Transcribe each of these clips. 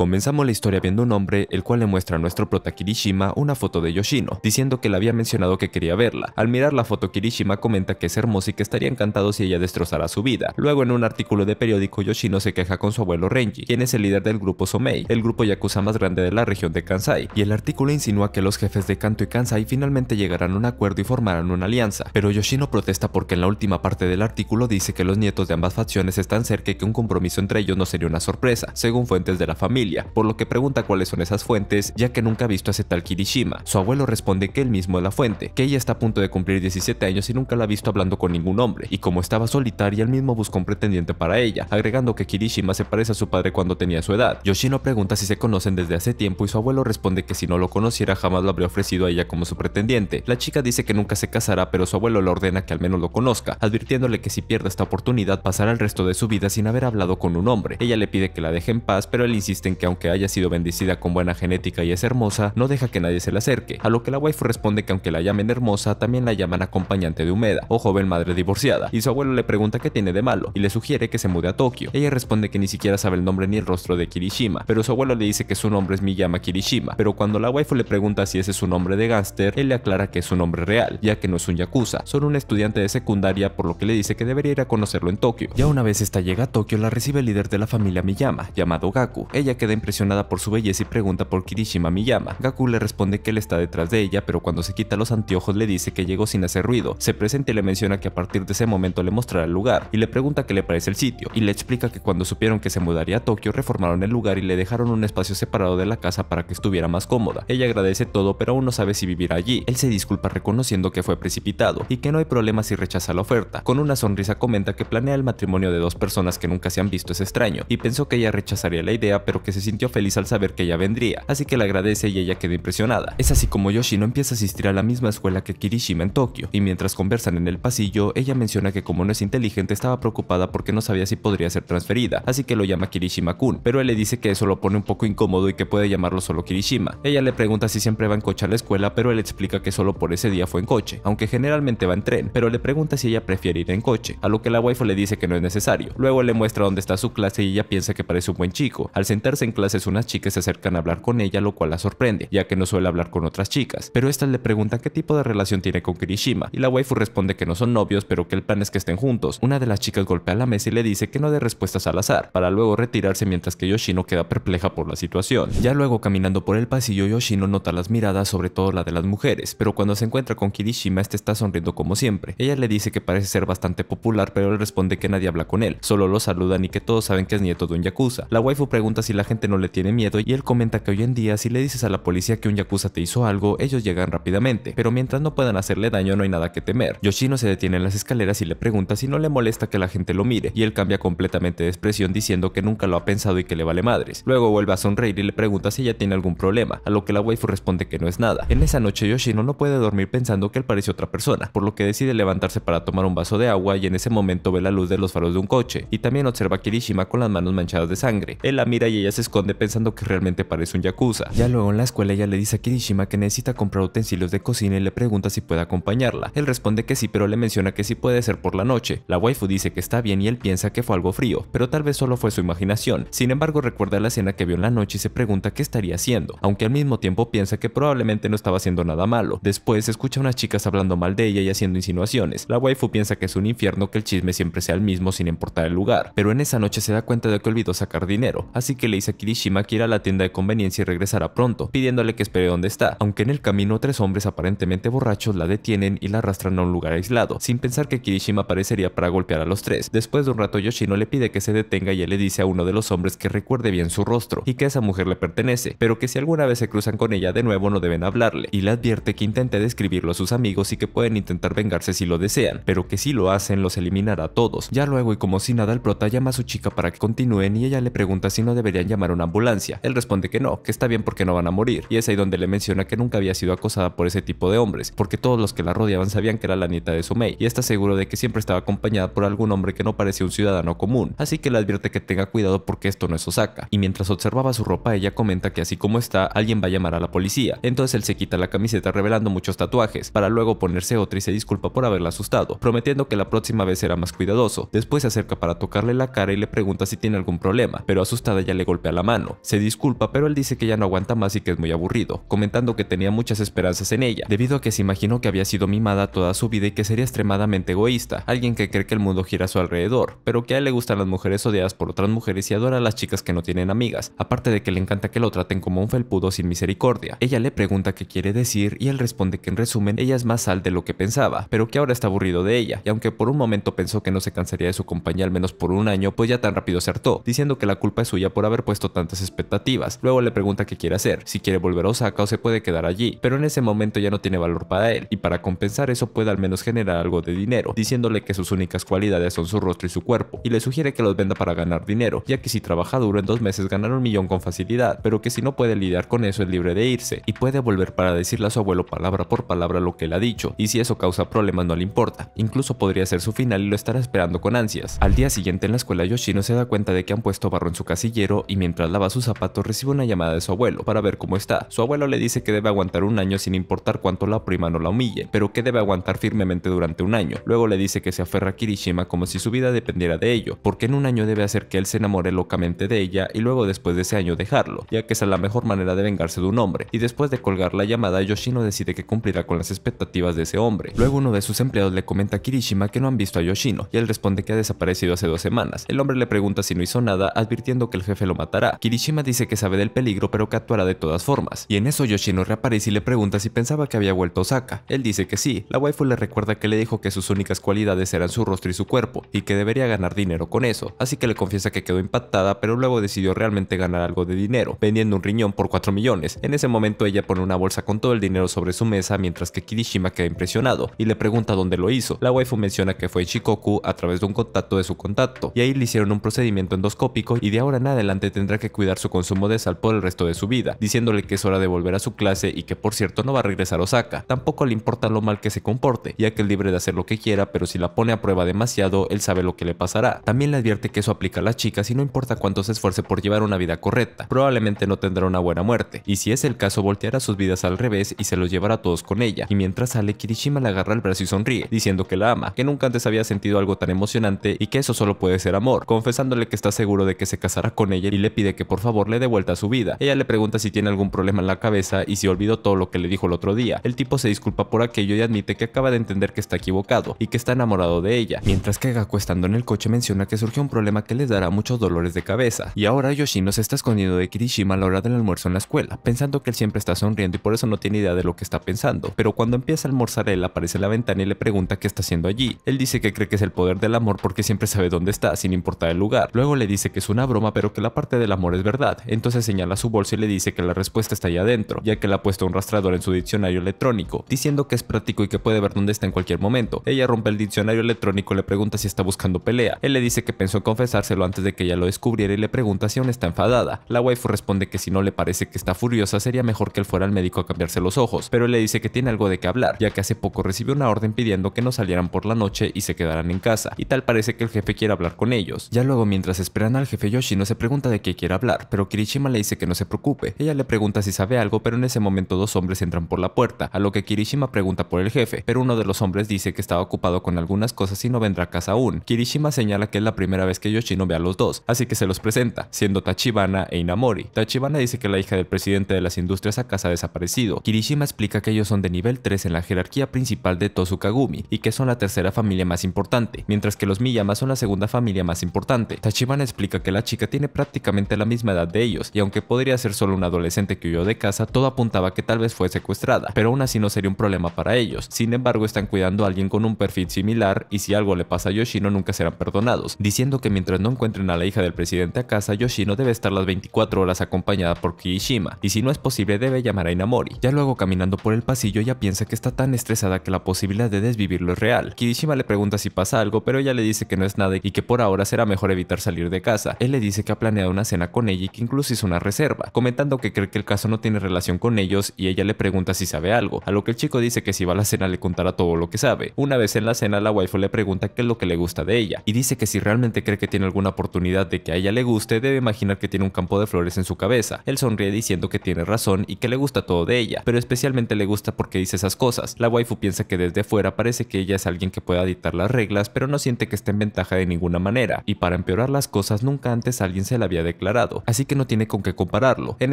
Comenzamos la historia viendo un hombre, el cual le muestra a nuestro prota Kirishima una foto de Yoshino, diciendo que le había mencionado que quería verla. Al mirar la foto, Kirishima comenta que es hermosa y que estaría encantado si ella destrozara su vida. Luego, en un artículo de periódico, Yoshino se queja con su abuelo Renji, quien es el líder del grupo Somei, el grupo yakuza más grande de la región de Kansai, y el artículo insinúa que los jefes de Kanto y Kansai finalmente llegarán a un acuerdo y formarán una alianza. Pero Yoshino protesta porque en la última parte del artículo dice que los nietos de ambas facciones están cerca y que un compromiso entre ellos no sería una sorpresa, según fuentes de la familia por lo que pregunta cuáles son esas fuentes, ya que nunca ha visto a tal Kirishima. Su abuelo responde que él mismo es la fuente, que ella está a punto de cumplir 17 años y nunca la ha visto hablando con ningún hombre, y como estaba solitaria, él mismo buscó un pretendiente para ella, agregando que Kirishima se parece a su padre cuando tenía su edad. Yoshino pregunta si se conocen desde hace tiempo y su abuelo responde que si no lo conociera jamás lo habría ofrecido a ella como su pretendiente. La chica dice que nunca se casará, pero su abuelo le ordena que al menos lo conozca, advirtiéndole que si pierde esta oportunidad pasará el resto de su vida sin haber hablado con un hombre. Ella le pide que la deje en paz, pero él insiste en que aunque haya sido bendecida con buena genética y es hermosa, no deja que nadie se le acerque, a lo que la waifu responde que aunque la llamen hermosa, también la llaman acompañante de Humeda, o joven madre divorciada, y su abuelo le pregunta qué tiene de malo, y le sugiere que se mude a Tokio. Ella responde que ni siquiera sabe el nombre ni el rostro de Kirishima, pero su abuelo le dice que su nombre es Miyama Kirishima, pero cuando la waifu le pregunta si ese es su nombre de gánster él le aclara que es su nombre real, ya que no es un yakuza, solo un estudiante de secundaria por lo que le dice que debería ir a conocerlo en Tokio. Ya una vez esta llega a Tokio, la recibe el líder de la familia Miyama, llamado Gaku. Ella queda impresionada por su belleza y pregunta por Kirishima Miyama. Gaku le responde que él está detrás de ella, pero cuando se quita los anteojos le dice que llegó sin hacer ruido. Se presenta y le menciona que a partir de ese momento le mostrará el lugar, y le pregunta qué le parece el sitio, y le explica que cuando supieron que se mudaría a Tokio reformaron el lugar y le dejaron un espacio separado de la casa para que estuviera más cómoda. Ella agradece todo, pero aún no sabe si vivirá allí. Él se disculpa reconociendo que fue precipitado, y que no hay problema si rechaza la oferta. Con una sonrisa comenta que planea el matrimonio de dos personas que nunca se han visto es extraño, y pensó que ella rechazaría la idea, pero que se sintió feliz al saber que ella vendría, así que le agradece y ella queda impresionada. Es así como Yoshino empieza a asistir a la misma escuela que Kirishima en Tokio, y mientras conversan en el pasillo, ella menciona que como no es inteligente estaba preocupada porque no sabía si podría ser transferida, así que lo llama Kirishima-kun, pero él le dice que eso lo pone un poco incómodo y que puede llamarlo solo Kirishima. Ella le pregunta si siempre va en coche a la escuela, pero él explica que solo por ese día fue en coche, aunque generalmente va en tren, pero le pregunta si ella prefiere ir en coche, a lo que la waifu le dice que no es necesario. Luego le muestra dónde está su clase y ella piensa que parece un buen chico. Al sentarse en clases unas chicas se acercan a hablar con ella, lo cual la sorprende, ya que no suele hablar con otras chicas, pero estas le preguntan qué tipo de relación tiene con Kirishima, y la waifu responde que no son novios, pero que el plan es que estén juntos. Una de las chicas golpea la mesa y le dice que no dé respuestas al azar, para luego retirarse mientras que Yoshino queda perpleja por la situación. Ya luego caminando por el pasillo, Yoshino nota las miradas, sobre todo la de las mujeres, pero cuando se encuentra con Kirishima, este está sonriendo como siempre. Ella le dice que parece ser bastante popular, pero le responde que nadie habla con él, solo lo saludan y que todos saben que es nieto de un yakuza. La waifu pregunta si la gente no le tiene miedo y él comenta que hoy en día si le dices a la policía que un yakuza te hizo algo, ellos llegan rápidamente, pero mientras no puedan hacerle daño no hay nada que temer. Yoshino se detiene en las escaleras y le pregunta si no le molesta que la gente lo mire, y él cambia completamente de expresión diciendo que nunca lo ha pensado y que le vale madres. Luego vuelve a sonreír y le pregunta si ella tiene algún problema, a lo que la waifu responde que no es nada. En esa noche Yoshino no puede dormir pensando que él parece otra persona, por lo que decide levantarse para tomar un vaso de agua y en ese momento ve la luz de los faros de un coche, y también observa a Kirishima con las manos manchadas de sangre. Él la mira y ella se esconde pensando que realmente parece un yakuza. Ya luego en la escuela ella le dice a Kirishima que necesita comprar utensilios de cocina y le pregunta si puede acompañarla. Él responde que sí, pero le menciona que sí puede ser por la noche. La waifu dice que está bien y él piensa que fue algo frío, pero tal vez solo fue su imaginación. Sin embargo, recuerda la escena que vio en la noche y se pregunta qué estaría haciendo, aunque al mismo tiempo piensa que probablemente no estaba haciendo nada malo. Después escucha a unas chicas hablando mal de ella y haciendo insinuaciones. La waifu piensa que es un infierno que el chisme siempre sea el mismo sin importar el lugar, pero en esa noche se da cuenta de que olvidó sacar dinero, así que le dice Kirishima que ir a la tienda de conveniencia y regresará pronto, pidiéndole que espere donde está, aunque en el camino tres hombres aparentemente borrachos la detienen y la arrastran a un lugar aislado, sin pensar que Kirishima aparecería para golpear a los tres. Después de un rato Yoshino le pide que se detenga y él le dice a uno de los hombres que recuerde bien su rostro y que esa mujer le pertenece, pero que si alguna vez se cruzan con ella de nuevo no deben hablarle, y le advierte que intente describirlo a sus amigos y que pueden intentar vengarse si lo desean, pero que si lo hacen los eliminará a todos. Ya luego y como si nada el prota llama a su chica para que continúen y ella le pregunta si no deberían llamar a una ambulancia. Él responde que no, que está bien porque no van a morir, y es ahí donde le menciona que nunca había sido acosada por ese tipo de hombres, porque todos los que la rodeaban sabían que era la nieta de Sumei, y está seguro de que siempre estaba acompañada por algún hombre que no parecía un ciudadano común, así que le advierte que tenga cuidado porque esto no es Osaka. Y mientras observaba su ropa, ella comenta que así como está, alguien va a llamar a la policía. Entonces él se quita la camiseta revelando muchos tatuajes, para luego ponerse otra y se disculpa por haberla asustado, prometiendo que la próxima vez será más cuidadoso. Después se acerca para tocarle la cara y le pregunta si tiene algún problema, pero asustada ya le golpea la mano. Se disculpa, pero él dice que ya no aguanta más y que es muy aburrido, comentando que tenía muchas esperanzas en ella, debido a que se imaginó que había sido mimada toda su vida y que sería extremadamente egoísta, alguien que cree que el mundo gira a su alrededor, pero que a él le gustan las mujeres odiadas por otras mujeres y adora a las chicas que no tienen amigas, aparte de que le encanta que lo traten como un felpudo sin misericordia. Ella le pregunta qué quiere decir y él responde que en resumen ella es más sal de lo que pensaba, pero que ahora está aburrido de ella, y aunque por un momento pensó que no se cansaría de su compañía al menos por un año, pues ya tan rápido acertó, diciendo que la culpa es suya por haber puesto tantas expectativas. Luego le pregunta qué quiere hacer, si quiere volver a Osaka o se puede quedar allí, pero en ese momento ya no tiene valor para él, y para compensar eso puede al menos generar algo de dinero, diciéndole que sus únicas cualidades son su rostro y su cuerpo, y le sugiere que los venda para ganar dinero, ya que si trabaja duro en dos meses ganará un millón con facilidad, pero que si no puede lidiar con eso es libre de irse, y puede volver para decirle a su abuelo palabra por palabra lo que él ha dicho, y si eso causa problemas no le importa, incluso podría ser su final y lo estará esperando con ansias. Al día siguiente en la escuela Yoshino se da cuenta de que han puesto barro en su casillero y mientras lava sus zapatos recibe una llamada de su abuelo para ver cómo está. Su abuelo le dice que debe aguantar un año sin importar cuánto la prima no la humille, pero que debe aguantar firmemente durante un año. Luego le dice que se aferra a Kirishima como si su vida dependiera de ello, porque en un año debe hacer que él se enamore locamente de ella y luego después de ese año dejarlo, ya que esa es la mejor manera de vengarse de un hombre. Y después de colgar la llamada, Yoshino decide que cumplirá con las expectativas de ese hombre. Luego uno de sus empleados le comenta a Kirishima que no han visto a Yoshino, y él responde que ha desaparecido hace dos semanas. El hombre le pregunta si no hizo nada, advirtiendo que el jefe lo mató Kirishima dice que sabe del peligro pero que actuará de todas formas. Y en eso Yoshino reaparece y le pregunta si pensaba que había vuelto Osaka. Él dice que sí. La waifu le recuerda que le dijo que sus únicas cualidades eran su rostro y su cuerpo y que debería ganar dinero con eso. Así que le confiesa que quedó impactada pero luego decidió realmente ganar algo de dinero, vendiendo un riñón por 4 millones. En ese momento ella pone una bolsa con todo el dinero sobre su mesa mientras que Kirishima queda impresionado y le pregunta dónde lo hizo. La waifu menciona que fue en Shikoku a través de un contacto de su contacto y ahí le hicieron un procedimiento endoscópico y de ahora en adelante tendrá que cuidar su consumo de sal por el resto de su vida, diciéndole que es hora de volver a su clase y que por cierto no va a regresar a Osaka. Tampoco le importa lo mal que se comporte, ya que es libre de hacer lo que quiera, pero si la pone a prueba demasiado, él sabe lo que le pasará. También le advierte que eso aplica a las chicas y no importa cuánto se esfuerce por llevar una vida correcta, probablemente no tendrá una buena muerte, y si es el caso volteará sus vidas al revés y se los llevará a todos con ella. Y mientras sale, Kirishima le agarra el brazo y sonríe, diciendo que la ama, que nunca antes había sentido algo tan emocionante y que eso solo puede ser amor, confesándole que está seguro de que se casará con ella y le pide que por favor le dé vuelta a su vida. Ella le pregunta si tiene algún problema en la cabeza y si olvidó todo lo que le dijo el otro día. El tipo se disculpa por aquello y admite que acaba de entender que está equivocado y que está enamorado de ella. Mientras que Gaku estando en el coche menciona que surgió un problema que le dará muchos dolores de cabeza. Y ahora Yoshino se está escondiendo de Kirishima a la hora del almuerzo en la escuela, pensando que él siempre está sonriendo y por eso no tiene idea de lo que está pensando. Pero cuando empieza a almorzar él aparece en la ventana y le pregunta qué está haciendo allí. Él dice que cree que es el poder del amor porque siempre sabe dónde está, sin importar el lugar. Luego le dice que es una broma pero que la parte del amor es verdad. Entonces señala su bolsa y le dice que la respuesta está allá adentro, ya que le ha puesto un rastrador en su diccionario electrónico, diciendo que es práctico y que puede ver dónde está en cualquier momento. Ella rompe el diccionario electrónico y le pregunta si está buscando pelea. Él le dice que pensó confesárselo antes de que ella lo descubriera y le pregunta si aún está enfadada. La waifu responde que si no le parece que está furiosa, sería mejor que él fuera al médico a cambiarse los ojos, pero le dice que tiene algo de qué hablar, ya que hace poco recibió una orden pidiendo que no salieran por la noche y se quedaran en casa, y tal parece que el jefe quiere hablar con ellos. Ya luego, mientras esperan al jefe, Yoshino se pregunta de qué quiere hablar, pero Kirishima le dice que no se preocupe. Ella le pregunta si sabe algo, pero en ese momento dos hombres entran por la puerta, a lo que Kirishima pregunta por el jefe, pero uno de los hombres dice que estaba ocupado con algunas cosas y no vendrá a casa aún. Kirishima señala que es la primera vez que Yoshino ve a los dos, así que se los presenta, siendo Tachibana e Inamori. Tachibana dice que la hija del presidente de las industrias a casa ha desaparecido. Kirishima explica que ellos son de nivel 3 en la jerarquía principal de Tosukagumi y que son la tercera familia más importante, mientras que los Miyama son la segunda familia más importante. Tachibana explica que la chica tiene prácticamente la misma edad de ellos, y aunque podría ser solo un adolescente que huyó de casa, todo apuntaba que tal vez fue secuestrada, pero aún así no sería un problema para ellos. Sin embargo, están cuidando a alguien con un perfil similar, y si algo le pasa a Yoshino nunca serán perdonados, diciendo que mientras no encuentren a la hija del presidente a casa, Yoshino debe estar las 24 horas acompañada por Kirishima, y si no es posible debe llamar a Inamori. Ya luego caminando por el pasillo ya piensa que está tan estresada que la posibilidad de desvivirlo es real. Kirishima le pregunta si pasa algo, pero ella le dice que no es nada y que por ahora será mejor evitar salir de casa. Él le dice que ha planeado una cena con ella y que incluso hizo una reserva, comentando que cree que el caso no tiene relación con ellos y ella le pregunta si sabe algo, a lo que el chico dice que si va a la cena le contará todo lo que sabe. Una vez en la cena la waifu le pregunta qué es lo que le gusta de ella y dice que si realmente cree que tiene alguna oportunidad de que a ella le guste debe imaginar que tiene un campo de flores en su cabeza. Él sonríe diciendo que tiene razón y que le gusta todo de ella, pero especialmente le gusta porque dice esas cosas. La waifu piensa que desde fuera parece que ella es alguien que pueda dictar las reglas pero no siente que esté en ventaja de ninguna manera y para empeorar las cosas nunca antes alguien se la había declarado, así que no tiene con qué compararlo. En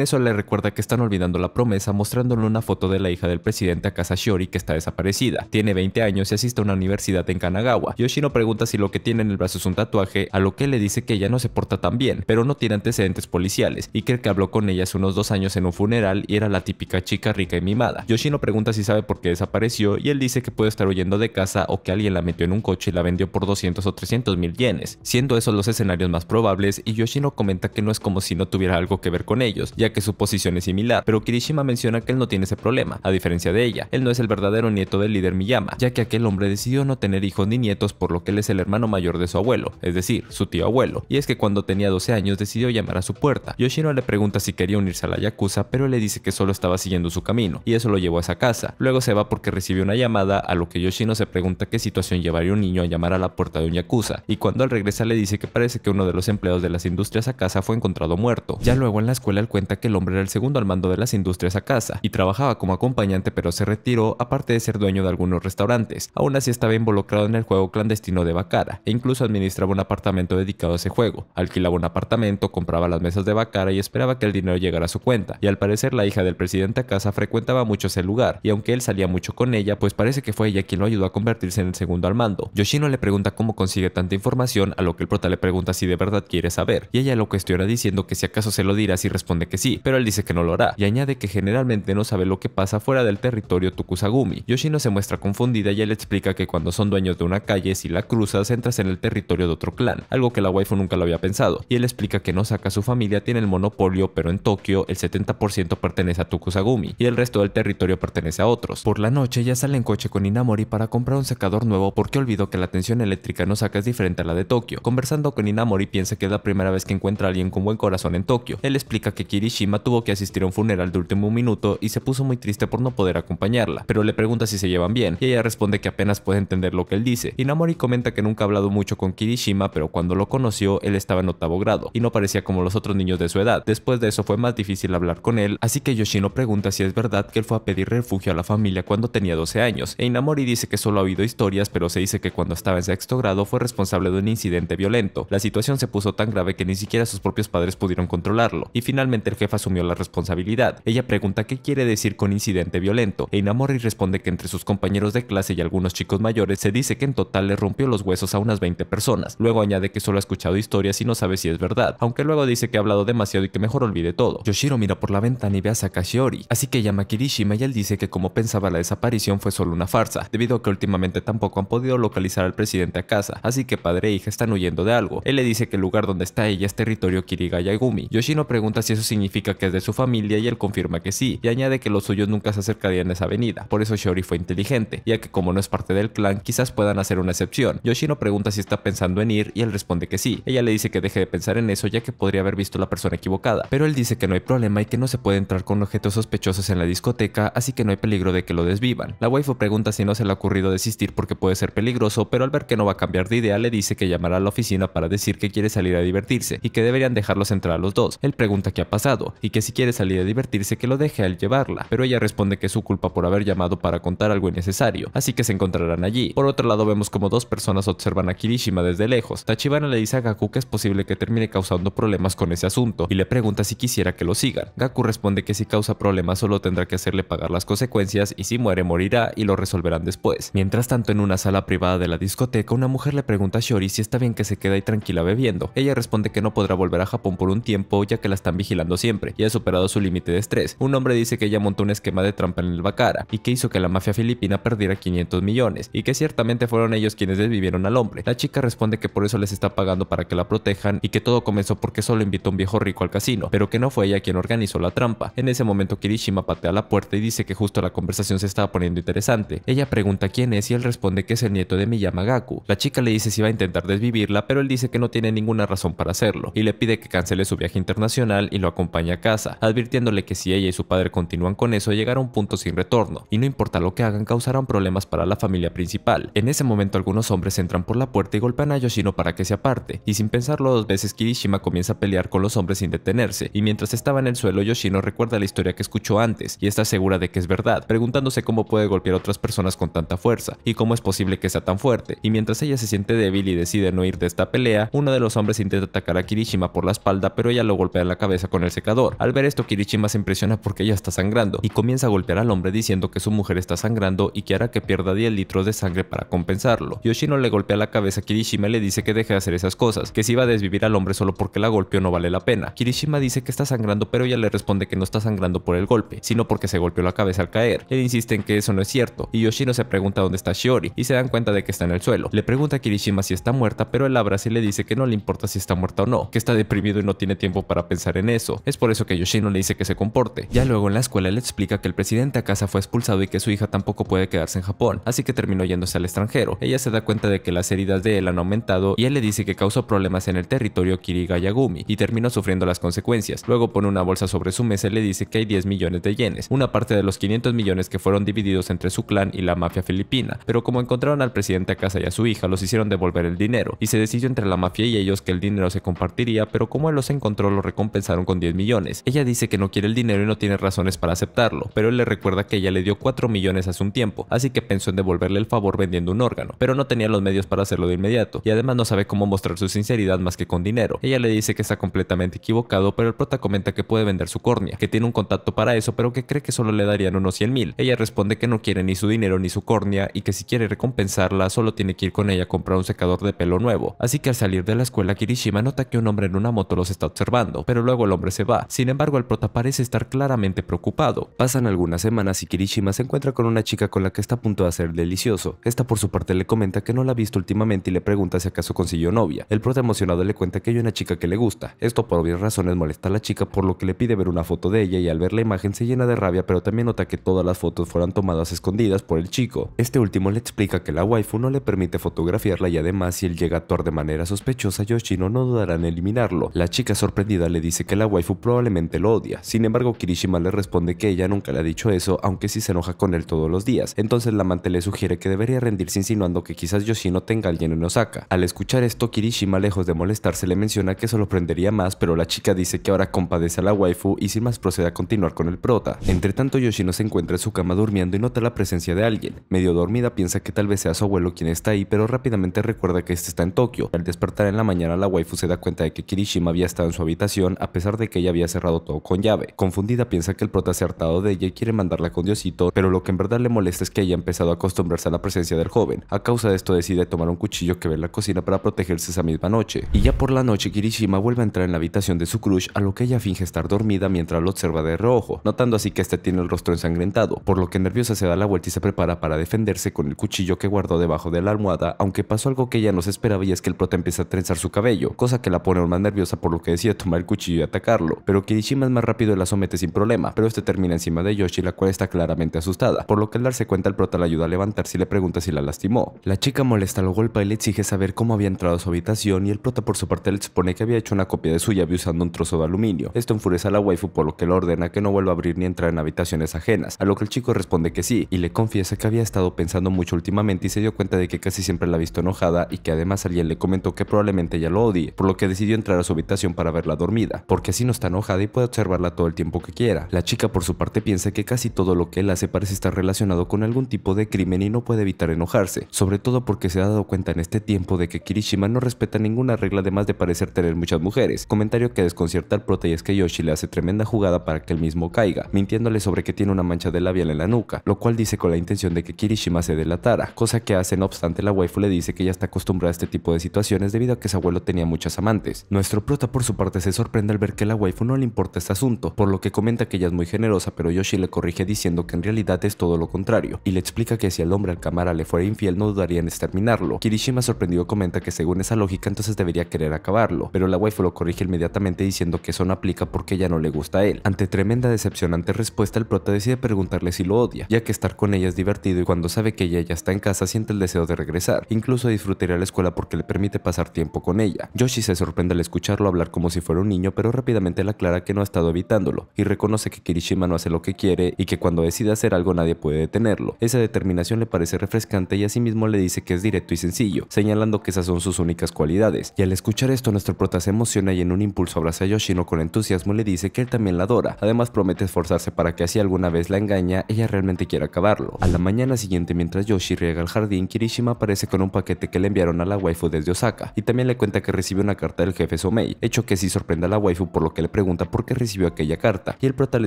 eso le recuerda que están olvidando la promesa mostrándole una foto de la hija del presidente a Shiori que está desaparecida. Tiene 20 años y asiste a una universidad en Kanagawa. Yoshino pregunta si lo que tiene en el brazo es un tatuaje, a lo que le dice que ella no se porta tan bien, pero no tiene antecedentes policiales y que el que habló con ella hace unos dos años en un funeral y era la típica chica rica y mimada. Yoshino pregunta si sabe por qué desapareció y él dice que puede estar huyendo de casa o que alguien la metió en un coche y la vendió por 200 o 300 mil yenes, siendo esos los escenarios más probables y Yoshino comenta que no es como si no tuviera algo que ver con ellos, ya que su posición es similar, pero Kirishima menciona que él no tiene ese problema, a diferencia de ella, él no es el verdadero nieto del líder Miyama, ya que aquel hombre decidió no tener hijos ni nietos por lo que él es el hermano mayor de su abuelo, es decir, su tío abuelo, y es que cuando tenía 12 años decidió llamar a su puerta. Yoshino le pregunta si quería unirse a la Yakuza, pero le dice que solo estaba siguiendo su camino, y eso lo llevó a esa casa. Luego se va porque recibe una llamada, a lo que Yoshino se pregunta qué situación llevaría un niño a llamar a la puerta de un Yakuza, y cuando al regresa le dice que parece que uno de los empleados de las industrias a casa fue encontrado muerto. Ya luego en la escuela él cuenta que el hombre era el segundo al mando de las industrias a casa y trabajaba como acompañante pero se retiró aparte de ser dueño de algunos restaurantes. Aún así estaba involucrado en el juego clandestino de Bacara e incluso administraba un apartamento dedicado a ese juego. Alquilaba un apartamento, compraba las mesas de Bacara y esperaba que el dinero llegara a su cuenta. Y al parecer la hija del presidente a casa frecuentaba mucho ese lugar y aunque él salía mucho con ella pues parece que fue ella quien lo ayudó a convertirse en el segundo al mando. Yoshino le pregunta cómo consigue tanta información a lo que el prota le pregunta si de verdad quiere saber y ella lo cuestiona diciendo que si acaso se lo dirá si responde que sí, pero él dice que no lo hará, y añade que generalmente no sabe lo que pasa fuera del territorio Tokusagumi. Yoshino se muestra confundida y él explica que cuando son dueños de una calle, si la cruzas, entras en el territorio de otro clan, algo que la waifu nunca lo había pensado, y él explica que no saca su familia tiene el monopolio, pero en Tokio el 70% pertenece a Tokusagumi, y el resto del territorio pertenece a otros. Por la noche ya sale en coche con Inamori para comprar un secador nuevo porque olvidó que la tensión eléctrica no saca es diferente a la de Tokio. Conversando con Inamori piensa que es la primera vez que encuentra a con buen corazón en Tokio. Él explica que Kirishima tuvo que asistir a un funeral de último minuto y se puso muy triste por no poder acompañarla, pero le pregunta si se llevan bien, y ella responde que apenas puede entender lo que él dice. Inamori comenta que nunca ha hablado mucho con Kirishima, pero cuando lo conoció, él estaba en octavo grado, y no parecía como los otros niños de su edad. Después de eso fue más difícil hablar con él, así que Yoshino pregunta si es verdad que él fue a pedir refugio a la familia cuando tenía 12 años, e Inamori dice que solo ha habido historias, pero se dice que cuando estaba en sexto grado fue responsable de un incidente violento. La situación se puso tan grave que ni siquiera sus propios padres pudieron controlarlo, y finalmente el jefe asumió la responsabilidad. Ella pregunta qué quiere decir con incidente violento, e Inamori responde que entre sus compañeros de clase y algunos chicos mayores se dice que en total le rompió los huesos a unas 20 personas, luego añade que solo ha escuchado historias y no sabe si es verdad, aunque luego dice que ha hablado demasiado y que mejor olvide todo. Yoshiro mira por la ventana y ve a Sakashiori, así que llama a Kirishima y él dice que como pensaba la desaparición fue solo una farsa, debido a que últimamente tampoco han podido localizar al presidente a casa, así que padre e hija están huyendo de algo. Él le dice que el lugar donde está ella es territorio Kirigayagumi. Kiriga Yagumi. Yoshino pregunta si eso significa que es de su familia y él confirma que sí, y añade que los suyos nunca se acercarían a esa avenida, por eso Shiori fue inteligente, ya que como no es parte del clan, quizás puedan hacer una excepción. Yoshino pregunta si está pensando en ir y él responde que sí. Ella le dice que deje de pensar en eso ya que podría haber visto la persona equivocada, pero él dice que no hay problema y que no se puede entrar con objetos sospechosos en la discoteca, así que no hay peligro de que lo desvivan. La waifu pregunta si no se le ha ocurrido desistir porque puede ser peligroso, pero al ver que no va a cambiar de idea le dice que llamará a la oficina para decir que quiere salir a divertirse y que debería dejarlos entrar a los dos. Él pregunta qué ha pasado y que si quiere salir a divertirse que lo deje a él llevarla, pero ella responde que es su culpa por haber llamado para contar algo innecesario, así que se encontrarán allí. Por otro lado vemos como dos personas observan a Kirishima desde lejos. Tachibana le dice a Gaku que es posible que termine causando problemas con ese asunto y le pregunta si quisiera que lo sigan. Gaku responde que si causa problemas solo tendrá que hacerle pagar las consecuencias y si muere morirá y lo resolverán después. Mientras tanto en una sala privada de la discoteca una mujer le pregunta a Shori si está bien que se quede ahí tranquila bebiendo. Ella responde que no podrá volver volver a Japón por un tiempo ya que la están vigilando siempre y ha superado su límite de estrés. Un hombre dice que ella montó un esquema de trampa en el Bacara y que hizo que la mafia filipina perdiera 500 millones y que ciertamente fueron ellos quienes desvivieron al hombre. La chica responde que por eso les está pagando para que la protejan y que todo comenzó porque solo invitó a un viejo rico al casino, pero que no fue ella quien organizó la trampa. En ese momento Kirishima patea la puerta y dice que justo la conversación se estaba poniendo interesante. Ella pregunta quién es y él responde que es el nieto de Miyamagaku. La chica le dice si va a intentar desvivirla, pero él dice que no tiene ninguna razón para hacerlo y le pide que cancele su viaje internacional y lo acompaña a casa, advirtiéndole que si ella y su padre continúan con eso llegará a un punto sin retorno, y no importa lo que hagan causarán problemas para la familia principal. En ese momento algunos hombres entran por la puerta y golpean a Yoshino para que se aparte, y sin pensarlo dos veces Kirishima comienza a pelear con los hombres sin detenerse, y mientras estaba en el suelo Yoshino recuerda la historia que escuchó antes, y está segura de que es verdad, preguntándose cómo puede golpear a otras personas con tanta fuerza, y cómo es posible que sea tan fuerte, y mientras ella se siente débil y decide no ir de esta pelea, uno de los hombres intenta atacar a Kirishima por la espalda, pero ella lo golpea en la cabeza con el secador. Al ver esto, Kirishima se impresiona porque ella está sangrando y comienza a golpear al hombre diciendo que su mujer está sangrando y que hará que pierda 10 litros de sangre para compensarlo. Yoshino le golpea la cabeza a Kirishima y le dice que deje de hacer esas cosas, que si va a desvivir al hombre solo porque la golpeó no vale la pena. Kirishima dice que está sangrando, pero ella le responde que no está sangrando por el golpe, sino porque se golpeó la cabeza al caer. Él insiste en que eso no es cierto, y Yoshino se pregunta dónde está Shiori, y se dan cuenta de que está en el suelo. Le pregunta a Kirishima si está muerta, pero él abraza y le dice que no le importa si está muerta o no, que está deprimido y no tiene tiempo para pensar en eso. Es por eso que Yoshino le dice que se comporte. Ya luego en la escuela le explica que el presidente Akasa fue expulsado y que su hija tampoco puede quedarse en Japón, así que terminó yéndose al extranjero. Ella se da cuenta de que las heridas de él han aumentado y él le dice que causó problemas en el territorio Yagumi y terminó sufriendo las consecuencias. Luego pone una bolsa sobre su mesa y le dice que hay 10 millones de yenes, una parte de los 500 millones que fueron divididos entre su clan y la mafia filipina, pero como encontraron al presidente Akasa y a su hija, los hicieron devolver el dinero y se decidió entre la mafia y ellos que el dinero se compartiría pero como él los encontró lo recompensaron con 10 millones. Ella dice que no quiere el dinero y no tiene razones para aceptarlo, pero él le recuerda que ella le dio 4 millones hace un tiempo, así que pensó en devolverle el favor vendiendo un órgano, pero no tenía los medios para hacerlo de inmediato, y además no sabe cómo mostrar su sinceridad más que con dinero. Ella le dice que está completamente equivocado, pero el prota comenta que puede vender su córnea, que tiene un contacto para eso, pero que cree que solo le darían unos 100 mil. Ella responde que no quiere ni su dinero ni su córnea, y que si quiere recompensarla, solo tiene que ir con ella a comprar un secador de pelo nuevo. Así que al salir de la escuela, Kirishima nota que un hombre no una moto los está observando, pero luego el hombre se va. Sin embargo, el prota parece estar claramente preocupado. Pasan algunas semanas y Kirishima se encuentra con una chica con la que está a punto de hacer delicioso. Esta por su parte le comenta que no la ha visto últimamente y le pregunta si acaso consiguió novia. El prota emocionado le cuenta que hay una chica que le gusta. Esto por obvias razones molesta a la chica por lo que le pide ver una foto de ella y al ver la imagen se llena de rabia pero también nota que todas las fotos fueron tomadas escondidas por el chico. Este último le explica que la waifu no le permite fotografiarla y además si él llega a actuar de manera sospechosa Yoshino no dudará en eliminarla. La chica sorprendida le dice que la waifu probablemente lo odia. Sin embargo, Kirishima le responde que ella nunca le ha dicho eso, aunque sí se enoja con él todos los días. Entonces la amante le sugiere que debería rendirse insinuando que quizás Yoshino tenga alguien en Osaka. Al escuchar esto, Kirishima, lejos de molestarse, le menciona que se lo prendería más, pero la chica dice que ahora compadece a la waifu y sin más procede a continuar con el prota. Entre tanto, Yoshino se encuentra en su cama durmiendo y nota la presencia de alguien. Medio dormida piensa que tal vez sea su abuelo quien está ahí, pero rápidamente recuerda que este está en Tokio. Al despertar en la mañana, la waifu se da cuenta de que Kirishima Kirishima había estado en su habitación a pesar de que ella había cerrado todo con llave. Confundida piensa que el prota hartado de ella y quiere mandarla con Diosito, pero lo que en verdad le molesta es que ella ha empezado a acostumbrarse a la presencia del joven. A causa de esto decide tomar un cuchillo que ve en la cocina para protegerse esa misma noche. Y ya por la noche Kirishima vuelve a entrar en la habitación de su crush a lo que ella finge estar dormida mientras lo observa de reojo, notando así que este tiene el rostro ensangrentado, por lo que nerviosa se da la vuelta y se prepara para defenderse con el cuchillo que guardó debajo de la almohada, aunque pasó algo que ella no se esperaba y es que el prota empieza a trenzar su cabello, cosa que la pone aún nerviosa por lo que decide tomar el cuchillo y atacarlo, pero Kirishima es más rápido y la somete sin problema, pero este termina encima de Yoshi la cual está claramente asustada, por lo que al darse cuenta el prota la ayuda a levantarse y le pregunta si la lastimó. La chica molesta lo golpe y le exige saber cómo había entrado a su habitación y el prota por su parte le supone que había hecho una copia de su llave usando un trozo de aluminio. Esto enfurece a la waifu por lo que le ordena que no vuelva a abrir ni entrar en habitaciones ajenas, a lo que el chico responde que sí y le confiesa que había estado pensando mucho últimamente y se dio cuenta de que casi siempre la ha visto enojada y que además alguien le comentó que probablemente ella lo odie, por lo que decidió entrar entrar a su habitación para verla dormida, porque así no está enojada y puede observarla todo el tiempo que quiera. La chica por su parte piensa que casi todo lo que él hace parece estar relacionado con algún tipo de crimen y no puede evitar enojarse, sobre todo porque se ha dado cuenta en este tiempo de que Kirishima no respeta ninguna regla además de parecer tener muchas mujeres, comentario que desconcierta al prota y es que Yoshi le hace tremenda jugada para que él mismo caiga, mintiéndole sobre que tiene una mancha de labial en la nuca, lo cual dice con la intención de que Kirishima se delatara, cosa que hace no obstante la waifu le dice que ya está acostumbrada a este tipo de situaciones debido a que su abuelo tenía muchas amantes. Nuestro prota por su parte se sorprende al ver que la waifu no le importa este asunto, por lo que comenta que ella es muy generosa pero Yoshi le corrige diciendo que en realidad es todo lo contrario, y le explica que si el hombre al cámara le fuera infiel no dudaría en exterminarlo. Kirishima sorprendido comenta que según esa lógica entonces debería querer acabarlo, pero la waifu lo corrige inmediatamente diciendo que eso no aplica porque ella no le gusta a él. Ante tremenda decepcionante respuesta el prota decide preguntarle si lo odia, ya que estar con ella es divertido y cuando sabe que ella ya está en casa siente el deseo de regresar, incluso disfrutaría la escuela porque le permite pasar tiempo con ella. Yoshi se sorprende al escucharlo hablar como si fuera un niño, pero rápidamente le aclara que no ha estado evitándolo y reconoce que Kirishima no hace lo que quiere y que cuando decide hacer algo nadie puede detenerlo. Esa determinación le parece refrescante y asimismo le dice que es directo y sencillo, señalando que esas son sus únicas cualidades. Y al escuchar esto, nuestro prota se emociona y en un impulso abraza a Yoshino con entusiasmo y le dice que él también la adora. Además promete esforzarse para que así alguna vez la engaña, ella realmente quiera acabarlo. A la mañana siguiente, mientras Yoshi riega el jardín, Kirishima aparece con un paquete que le enviaron a la waifu desde Osaka y también le cuenta que recibe una carta del jefe Somei, hecho que sí sorprenda a la waifu por lo que le pregunta por qué recibió aquella carta, y el prota le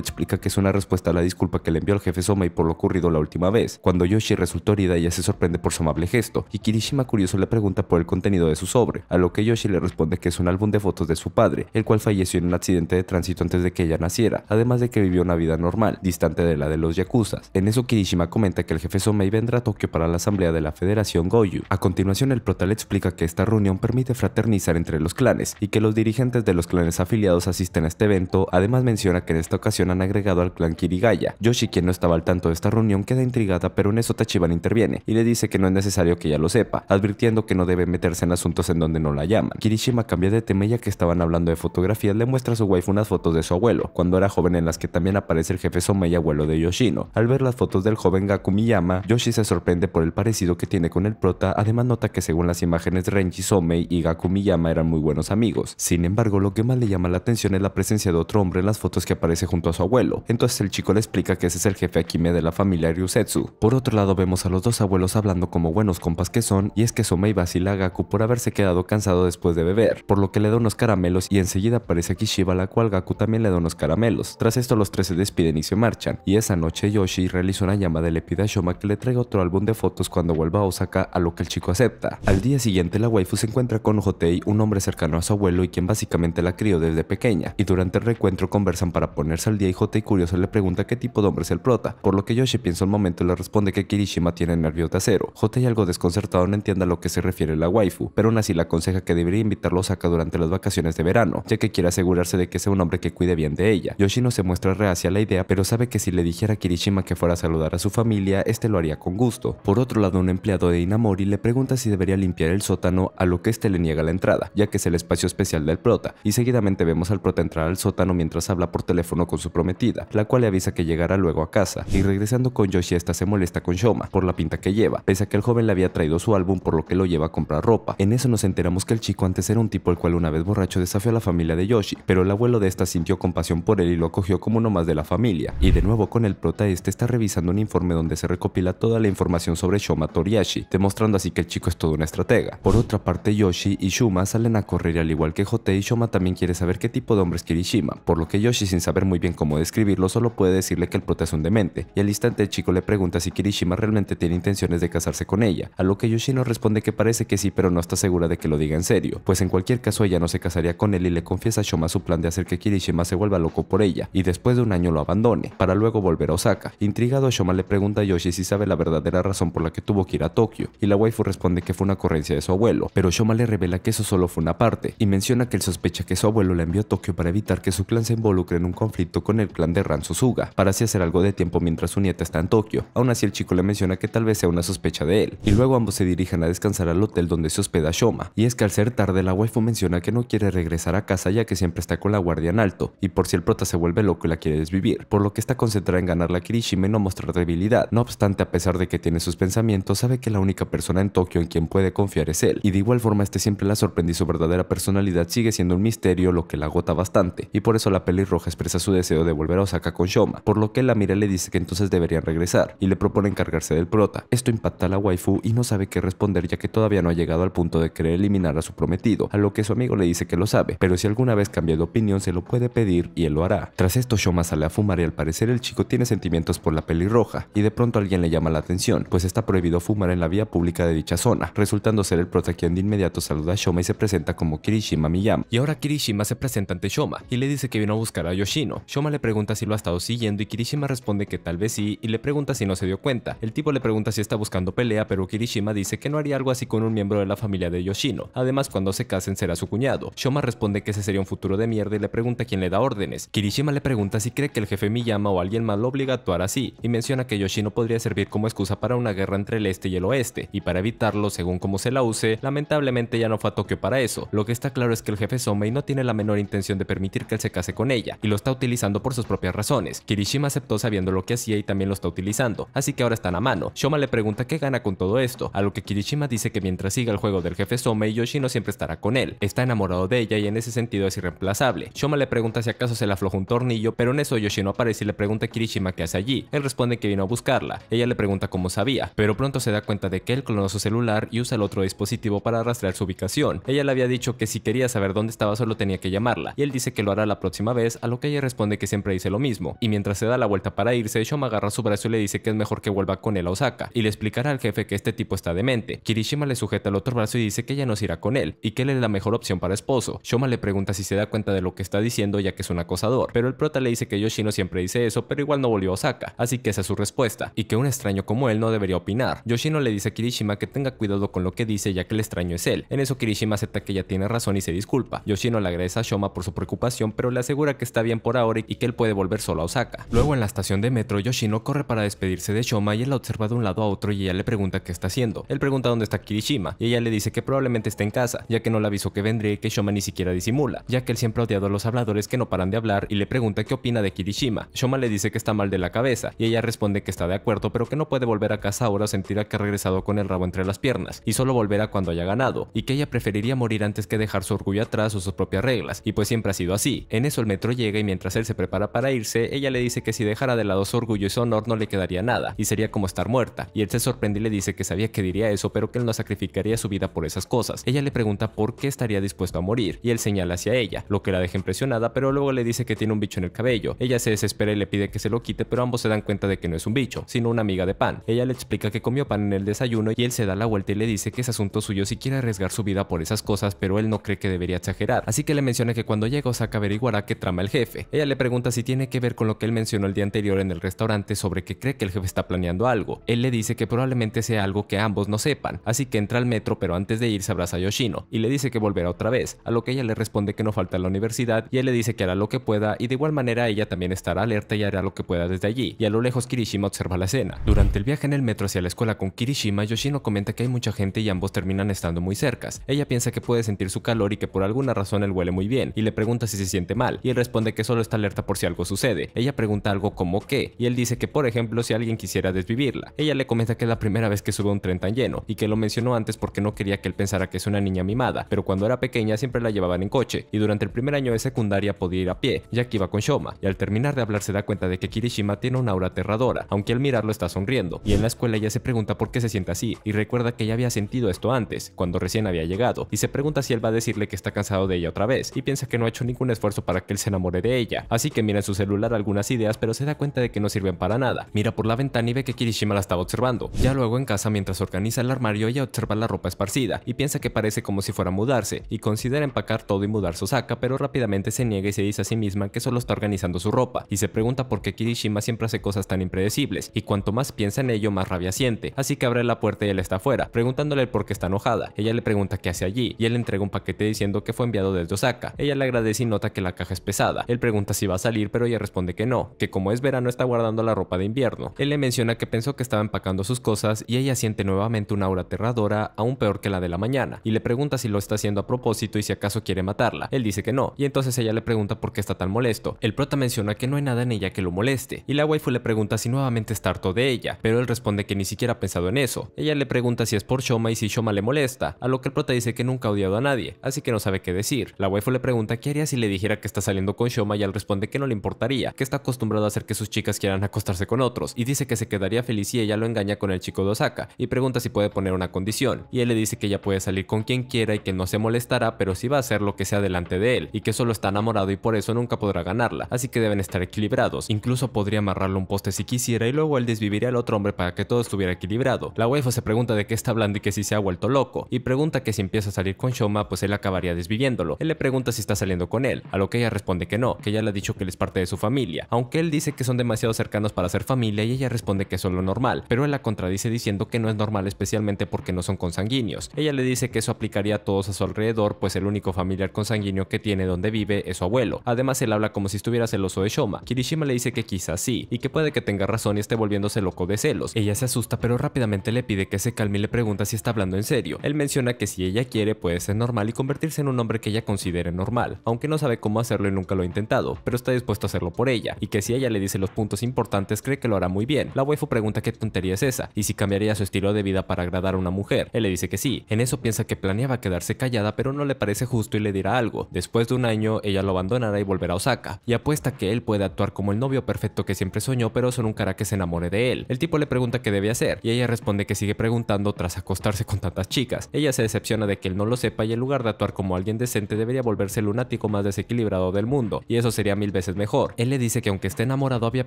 explica que es una respuesta a la disculpa que le envió al jefe Somei por lo ocurrido la última vez. Cuando Yoshi resultó herida, ella se sorprende por su amable gesto, y Kirishima curioso le pregunta por el contenido de su sobre, a lo que Yoshi le responde que es un álbum de fotos de su padre, el cual falleció en un accidente de tránsito antes de que ella naciera, además de que vivió una vida normal, distante de la de los yakuzas. En eso Kirishima comenta que el jefe Somei vendrá a Tokio para la asamblea de la Federación Goju. A continuación el prota le explica que esta reunión permite fraternizar entre los clanes, y que los dirigentes de los clanes afiliados asisten a este evento, además menciona que en esta ocasión han agregado al clan Kirigaya. Yoshi, quien no estaba al tanto de esta reunión, queda intrigada, pero en eso Tachiban interviene y le dice que no es necesario que ella lo sepa, advirtiendo que no debe meterse en asuntos en donde no la llaman. Kirishima cambia de tema ya que estaban hablando de fotografías, le muestra a su wife unas fotos de su abuelo, cuando era joven en las que también aparece el jefe Soma y abuelo de Yoshino. Al ver las fotos del joven Gakumiyama, Yoshi se sorprende por el parecido que tiene con el prota, además nota que según las imágenes Renji, Somei y Gakumiyama eran muy buenos amigos. Sin embargo, lo que más le llama la atención es la presencia de otro hombre en las fotos que aparece junto a su abuelo. Entonces el chico le explica que ese es el jefe Akime de la familia Ryusetsu. Por otro lado, vemos a los dos abuelos hablando como buenos compas que son, y es que Somei vacila a Gaku por haberse quedado cansado después de beber, por lo que le da unos caramelos y enseguida aparece a Kishiba, la cual Gaku también le da unos caramelos. Tras esto, los tres se despiden y se marchan, y esa noche Yoshi realiza una llamada y le a Shoma que le traiga otro álbum de fotos cuando vuelva a Osaka, a lo que el chico acepta. Al día siguiente, la waifu se encuentra con Hotei, un hombre cercano a su abuelo, abuelo y quien básicamente la crió desde pequeña, y durante el reencuentro conversan para ponerse al día y Jota Curioso le pregunta qué tipo de hombre es el prota, por lo que Yoshi piensa un momento y le responde que Kirishima tiene nervios de acero. Jota algo desconcertado no entiende a lo que se refiere la waifu, pero aún así le aconseja que debería invitarlo a Osaka durante las vacaciones de verano, ya que quiere asegurarse de que sea un hombre que cuide bien de ella. Yoshi no se muestra reacia a la idea, pero sabe que si le dijera a Kirishima que fuera a saludar a su familia, este lo haría con gusto. Por otro lado, un empleado de Inamori le pregunta si debería limpiar el sótano, a lo que este le niega la entrada, ya que es el espacio especial del prota, y seguidamente vemos al prota entrar al sótano mientras habla por teléfono con su prometida, la cual le avisa que llegará luego a casa, y regresando con Yoshi esta se molesta con Shoma por la pinta que lleva, pese a que el joven le había traído su álbum por lo que lo lleva a comprar ropa. En eso nos enteramos que el chico antes era un tipo el cual una vez borracho desafió a la familia de Yoshi, pero el abuelo de esta sintió compasión por él y lo acogió como uno más de la familia. Y de nuevo con el prota este está revisando un informe donde se recopila toda la información sobre Shoma Toriashi, demostrando así que el chico es todo una estratega. Por otra parte Yoshi y Shuma salen a correr al igual que Hotei, Shoma también quiere saber qué tipo de hombre es Kirishima, por lo que Yoshi sin saber muy bien cómo describirlo solo puede decirle que el prota es un demente, y al instante el chico le pregunta si Kirishima realmente tiene intenciones de casarse con ella, a lo que Yoshi no responde que parece que sí pero no está segura de que lo diga en serio, pues en cualquier caso ella no se casaría con él y le confiesa a Shoma su plan de hacer que Kirishima se vuelva loco por ella, y después de un año lo abandone, para luego volver a Osaka. Intrigado Shoma le pregunta a Yoshi si sabe la verdadera razón por la que tuvo que ir a Tokio, y la waifu responde que fue una ocurrencia de su abuelo, pero Shoma le revela que eso solo fue una parte, y menciona que él sospecha que su abuelo la envió a Tokio para evitar que su clan se involucre en un conflicto con el clan de Ran Suga, para así hacer algo de tiempo mientras su nieta está en Tokio. Aún así el chico le menciona que tal vez sea una sospecha de él, y luego ambos se dirigen a descansar al hotel donde se hospeda Shoma, y es que al ser tarde la waifu menciona que no quiere regresar a casa ya que siempre está con la guardia en alto, y por si el prota se vuelve loco y la quiere desvivir, por lo que está concentrada en ganar la Kirishima y no mostrar debilidad. No obstante, a pesar de que tiene sus pensamientos, sabe que la única persona en Tokio en quien puede confiar es él, y de igual forma este siempre la sorprende su verdadera persona personalidad sigue siendo un misterio lo que la agota bastante, y por eso la pelirroja expresa su deseo de volver a Osaka con Shoma, por lo que la mira le dice que entonces deberían regresar, y le propone encargarse del prota. Esto impacta a la waifu y no sabe qué responder ya que todavía no ha llegado al punto de querer eliminar a su prometido, a lo que su amigo le dice que lo sabe, pero si alguna vez cambia de opinión se lo puede pedir y él lo hará. Tras esto Shoma sale a fumar y al parecer el chico tiene sentimientos por la pelirroja, y de pronto alguien le llama la atención, pues está prohibido fumar en la vía pública de dicha zona, resultando ser el prota quien de inmediato saluda a Shoma y se presenta como Kirishima, Kirishima Y ahora Kirishima se presenta ante Shoma y le dice que vino a buscar a Yoshino. Shoma le pregunta si lo ha estado siguiendo y Kirishima responde que tal vez sí y le pregunta si no se dio cuenta. El tipo le pregunta si está buscando pelea pero Kirishima dice que no haría algo así con un miembro de la familia de Yoshino. Además cuando se casen será su cuñado. Shoma responde que ese sería un futuro de mierda y le pregunta quién le da órdenes. Kirishima le pregunta si cree que el jefe Miyama o alguien más lo obliga a actuar así y menciona que Yoshino podría servir como excusa para una guerra entre el este y el oeste y para evitarlo según como se la use, lamentablemente ya no fue a Tokio para eso, lo que está claro es que el jefe Somei no tiene la menor intención de permitir que él se case con ella, y lo está utilizando por sus propias razones. Kirishima aceptó sabiendo lo que hacía y también lo está utilizando, así que ahora están a mano. Shoma le pregunta qué gana con todo esto, a lo que Kirishima dice que mientras siga el juego del jefe Somei, Yoshino siempre estará con él. Está enamorado de ella y en ese sentido es irreemplazable. Shoma le pregunta si acaso se le aflojó un tornillo, pero en eso Yoshino aparece y le pregunta a Kirishima qué hace allí. Él responde que vino a buscarla. Ella le pregunta cómo sabía, pero pronto se da cuenta de que él clonó su celular y usa el otro dispositivo para rastrear su ubicación. Ella le había dicho que si quería saber dónde estaba solo tenía que llamarla, y él dice que lo hará la próxima vez, a lo que ella responde que siempre dice lo mismo, y mientras se da la vuelta para irse, Shoma agarra su brazo y le dice que es mejor que vuelva con él a Osaka, y le explicará al jefe que este tipo está demente. Kirishima le sujeta el otro brazo y dice que ella no se irá con él, y que él es la mejor opción para esposo. Shoma le pregunta si se da cuenta de lo que está diciendo ya que es un acosador, pero el prota le dice que Yoshino siempre dice eso, pero igual no volvió a Osaka, así que esa es su respuesta, y que un extraño como él no debería opinar. Yoshino le dice a Kirishima que tenga cuidado con lo que dice ya que el extraño es él. En eso Kirishima acepta que ella tiene razón y se disculpa. Yoshino le agradece a Shoma por su preocupación, pero le asegura que está bien por ahora y que él puede volver solo a Osaka. Luego en la estación de metro, Yoshino corre para despedirse de Shoma y él la observa de un lado a otro y ella le pregunta qué está haciendo. Él pregunta dónde está Kirishima y ella le dice que probablemente está en casa, ya que no le avisó que vendría y que Shoma ni siquiera disimula, ya que él siempre ha odiado a los habladores que no paran de hablar y le pregunta qué opina de Kirishima. Shoma le dice que está mal de la cabeza y ella responde que está de acuerdo pero que no puede volver a casa ahora sentirá que ha regresado con el rabo entre las piernas y solo volverá cuando haya ganado y que ella preferiría morir antes que dejar su orgullo atrás o sus propias reglas, y pues siempre ha sido así. En eso el metro llega y mientras él se prepara para irse, ella le dice que si dejara de lado su orgullo y su honor no le quedaría nada, y sería como estar muerta, y él se sorprende y le dice que sabía que diría eso, pero que él no sacrificaría su vida por esas cosas. Ella le pregunta por qué estaría dispuesto a morir, y él señala hacia ella, lo que la deja impresionada, pero luego le dice que tiene un bicho en el cabello. Ella se desespera y le pide que se lo quite, pero ambos se dan cuenta de que no es un bicho, sino una amiga de pan. Ella le explica que comió pan en el desayuno y él se da la vuelta y le dice que es asunto suyo si quiere arriesgar su vida por esas cosas, pero él no cree que debería exagerar, así que le menciona que cuando llega Osaka averiguará qué trama el jefe. Ella le pregunta si tiene que ver con lo que él mencionó el día anterior en el restaurante sobre que cree que el jefe está planeando algo. Él le dice que probablemente sea algo que ambos no sepan, así que entra al metro pero antes de irse abraza a Yoshino y le dice que volverá otra vez, a lo que ella le responde que no falta la universidad y él le dice que hará lo que pueda y de igual manera ella también estará alerta y hará lo que pueda desde allí, y a lo lejos Kirishima observa la escena. Durante el viaje en el metro hacia la escuela con Kirishima, Yoshino comenta que hay mucha gente y ambos terminan estando muy cercas. Ella piensa que puede sentir su cara y que por alguna razón él huele muy bien, y le pregunta si se siente mal, y él responde que solo está alerta por si algo sucede. Ella pregunta algo como qué, y él dice que por ejemplo si alguien quisiera desvivirla. Ella le comenta que es la primera vez que sube un tren tan lleno, y que lo mencionó antes porque no quería que él pensara que es una niña mimada, pero cuando era pequeña siempre la llevaban en coche, y durante el primer año de secundaria podía ir a pie, ya que iba con Shoma, y al terminar de hablar se da cuenta de que Kirishima tiene una aura aterradora, aunque al mirarlo está sonriendo, y en la escuela ella se pregunta por qué se siente así, y recuerda que ya había sentido esto antes, cuando recién había llegado, y se pregunta si él va a decirle que está cansado de ella otra vez y piensa que no ha hecho ningún esfuerzo para que él se enamore de ella. Así que mira en su celular algunas ideas, pero se da cuenta de que no sirven para nada. Mira por la ventana y ve que Kirishima la estaba observando. Ya luego en casa, mientras organiza el armario, ella observa la ropa esparcida y piensa que parece como si fuera a mudarse y considera empacar todo y mudar su Osaka, pero rápidamente se niega y se dice a sí misma que solo está organizando su ropa y se pregunta por qué Kirishima siempre hace cosas tan impredecibles y cuanto más piensa en ello, más rabia siente. Así que abre la puerta y él está afuera, preguntándole por qué está enojada. Ella le pregunta qué hace allí y él le entrega un paquete diciendo que fue enviado desde Osaka. Ella le agradece y nota que la caja es pesada. Él pregunta si va a salir, pero ella responde que no, que como es verano está guardando la ropa de invierno. Él le menciona que pensó que estaba empacando sus cosas y ella siente nuevamente una aura aterradora, aún peor que la de la mañana, y le pregunta si lo está haciendo a propósito y si acaso quiere matarla. Él dice que no, y entonces ella le pregunta por qué está tan molesto. El prota menciona que no hay nada en ella que lo moleste, y la waifu le pregunta si nuevamente está harto de ella, pero él responde que ni siquiera ha pensado en eso. Ella le pregunta si es por Shoma y si Shoma le molesta, a lo que el prota dice que nunca ha odiado a nadie, así que no sabe qué decir. La waifu le pregunta qué haría si le dijera que está saliendo con Shoma y él responde que no le importaría, que está acostumbrado a hacer que sus chicas quieran acostarse con otros y dice que se quedaría feliz si ella lo engaña con el chico de Osaka y pregunta si puede poner una condición y él le dice que ella puede salir con quien quiera y que no se molestará pero si va a hacer lo que sea delante de él y que solo está enamorado y por eso nunca podrá ganarla, así que deben estar equilibrados, incluso podría amarrarle un poste si quisiera y luego él desviviría al otro hombre para que todo estuviera equilibrado. La waifu se pregunta de qué está hablando y que si se ha vuelto loco y pregunta que si empieza a salir con Shoma pues él acabaría desviviéndolo. Él le pregunta si está saliendo con él, a lo que ella responde que no, que ella le ha dicho que él es parte de su familia, aunque él dice que son demasiado cercanos para ser familia y ella responde que eso es lo normal, pero él la contradice diciendo que no es normal especialmente porque no son consanguíneos. Ella le dice que eso aplicaría a todos a su alrededor, pues el único familiar consanguíneo que tiene donde vive es su abuelo. Además, él habla como si estuviera celoso de Shoma. Kirishima le dice que quizás sí, y que puede que tenga razón y esté volviéndose loco de celos. Ella se asusta, pero rápidamente le pide que se calme y le pregunta si está hablando en serio. Él menciona que si ella quiere puede ser normal y convertirse en un hombre que ella considere normal, aunque no sabe cómo hacerlo y nunca lo ha intentado, pero está dispuesto a hacerlo por ella, y que si ella le dice los puntos importantes cree que lo hará muy bien. La waifu pregunta qué tontería es esa, y si cambiaría su estilo de vida para agradar a una mujer. Él le dice que sí, en eso piensa que planeaba quedarse callada pero no le parece justo y le dirá algo. Después de un año, ella lo abandonará y volverá a Osaka, y apuesta que él puede actuar como el novio perfecto que siempre soñó pero son un cara que se enamore de él. El tipo le pregunta qué debe hacer, y ella responde que sigue preguntando tras acostarse con tantas chicas. Ella se decepciona de que él no lo sepa y en lugar de actuar como alguien decente debería volverse el lunático más desequilibrado del mundo, y eso sería mil veces mejor. Él le dice que aunque esté enamorado había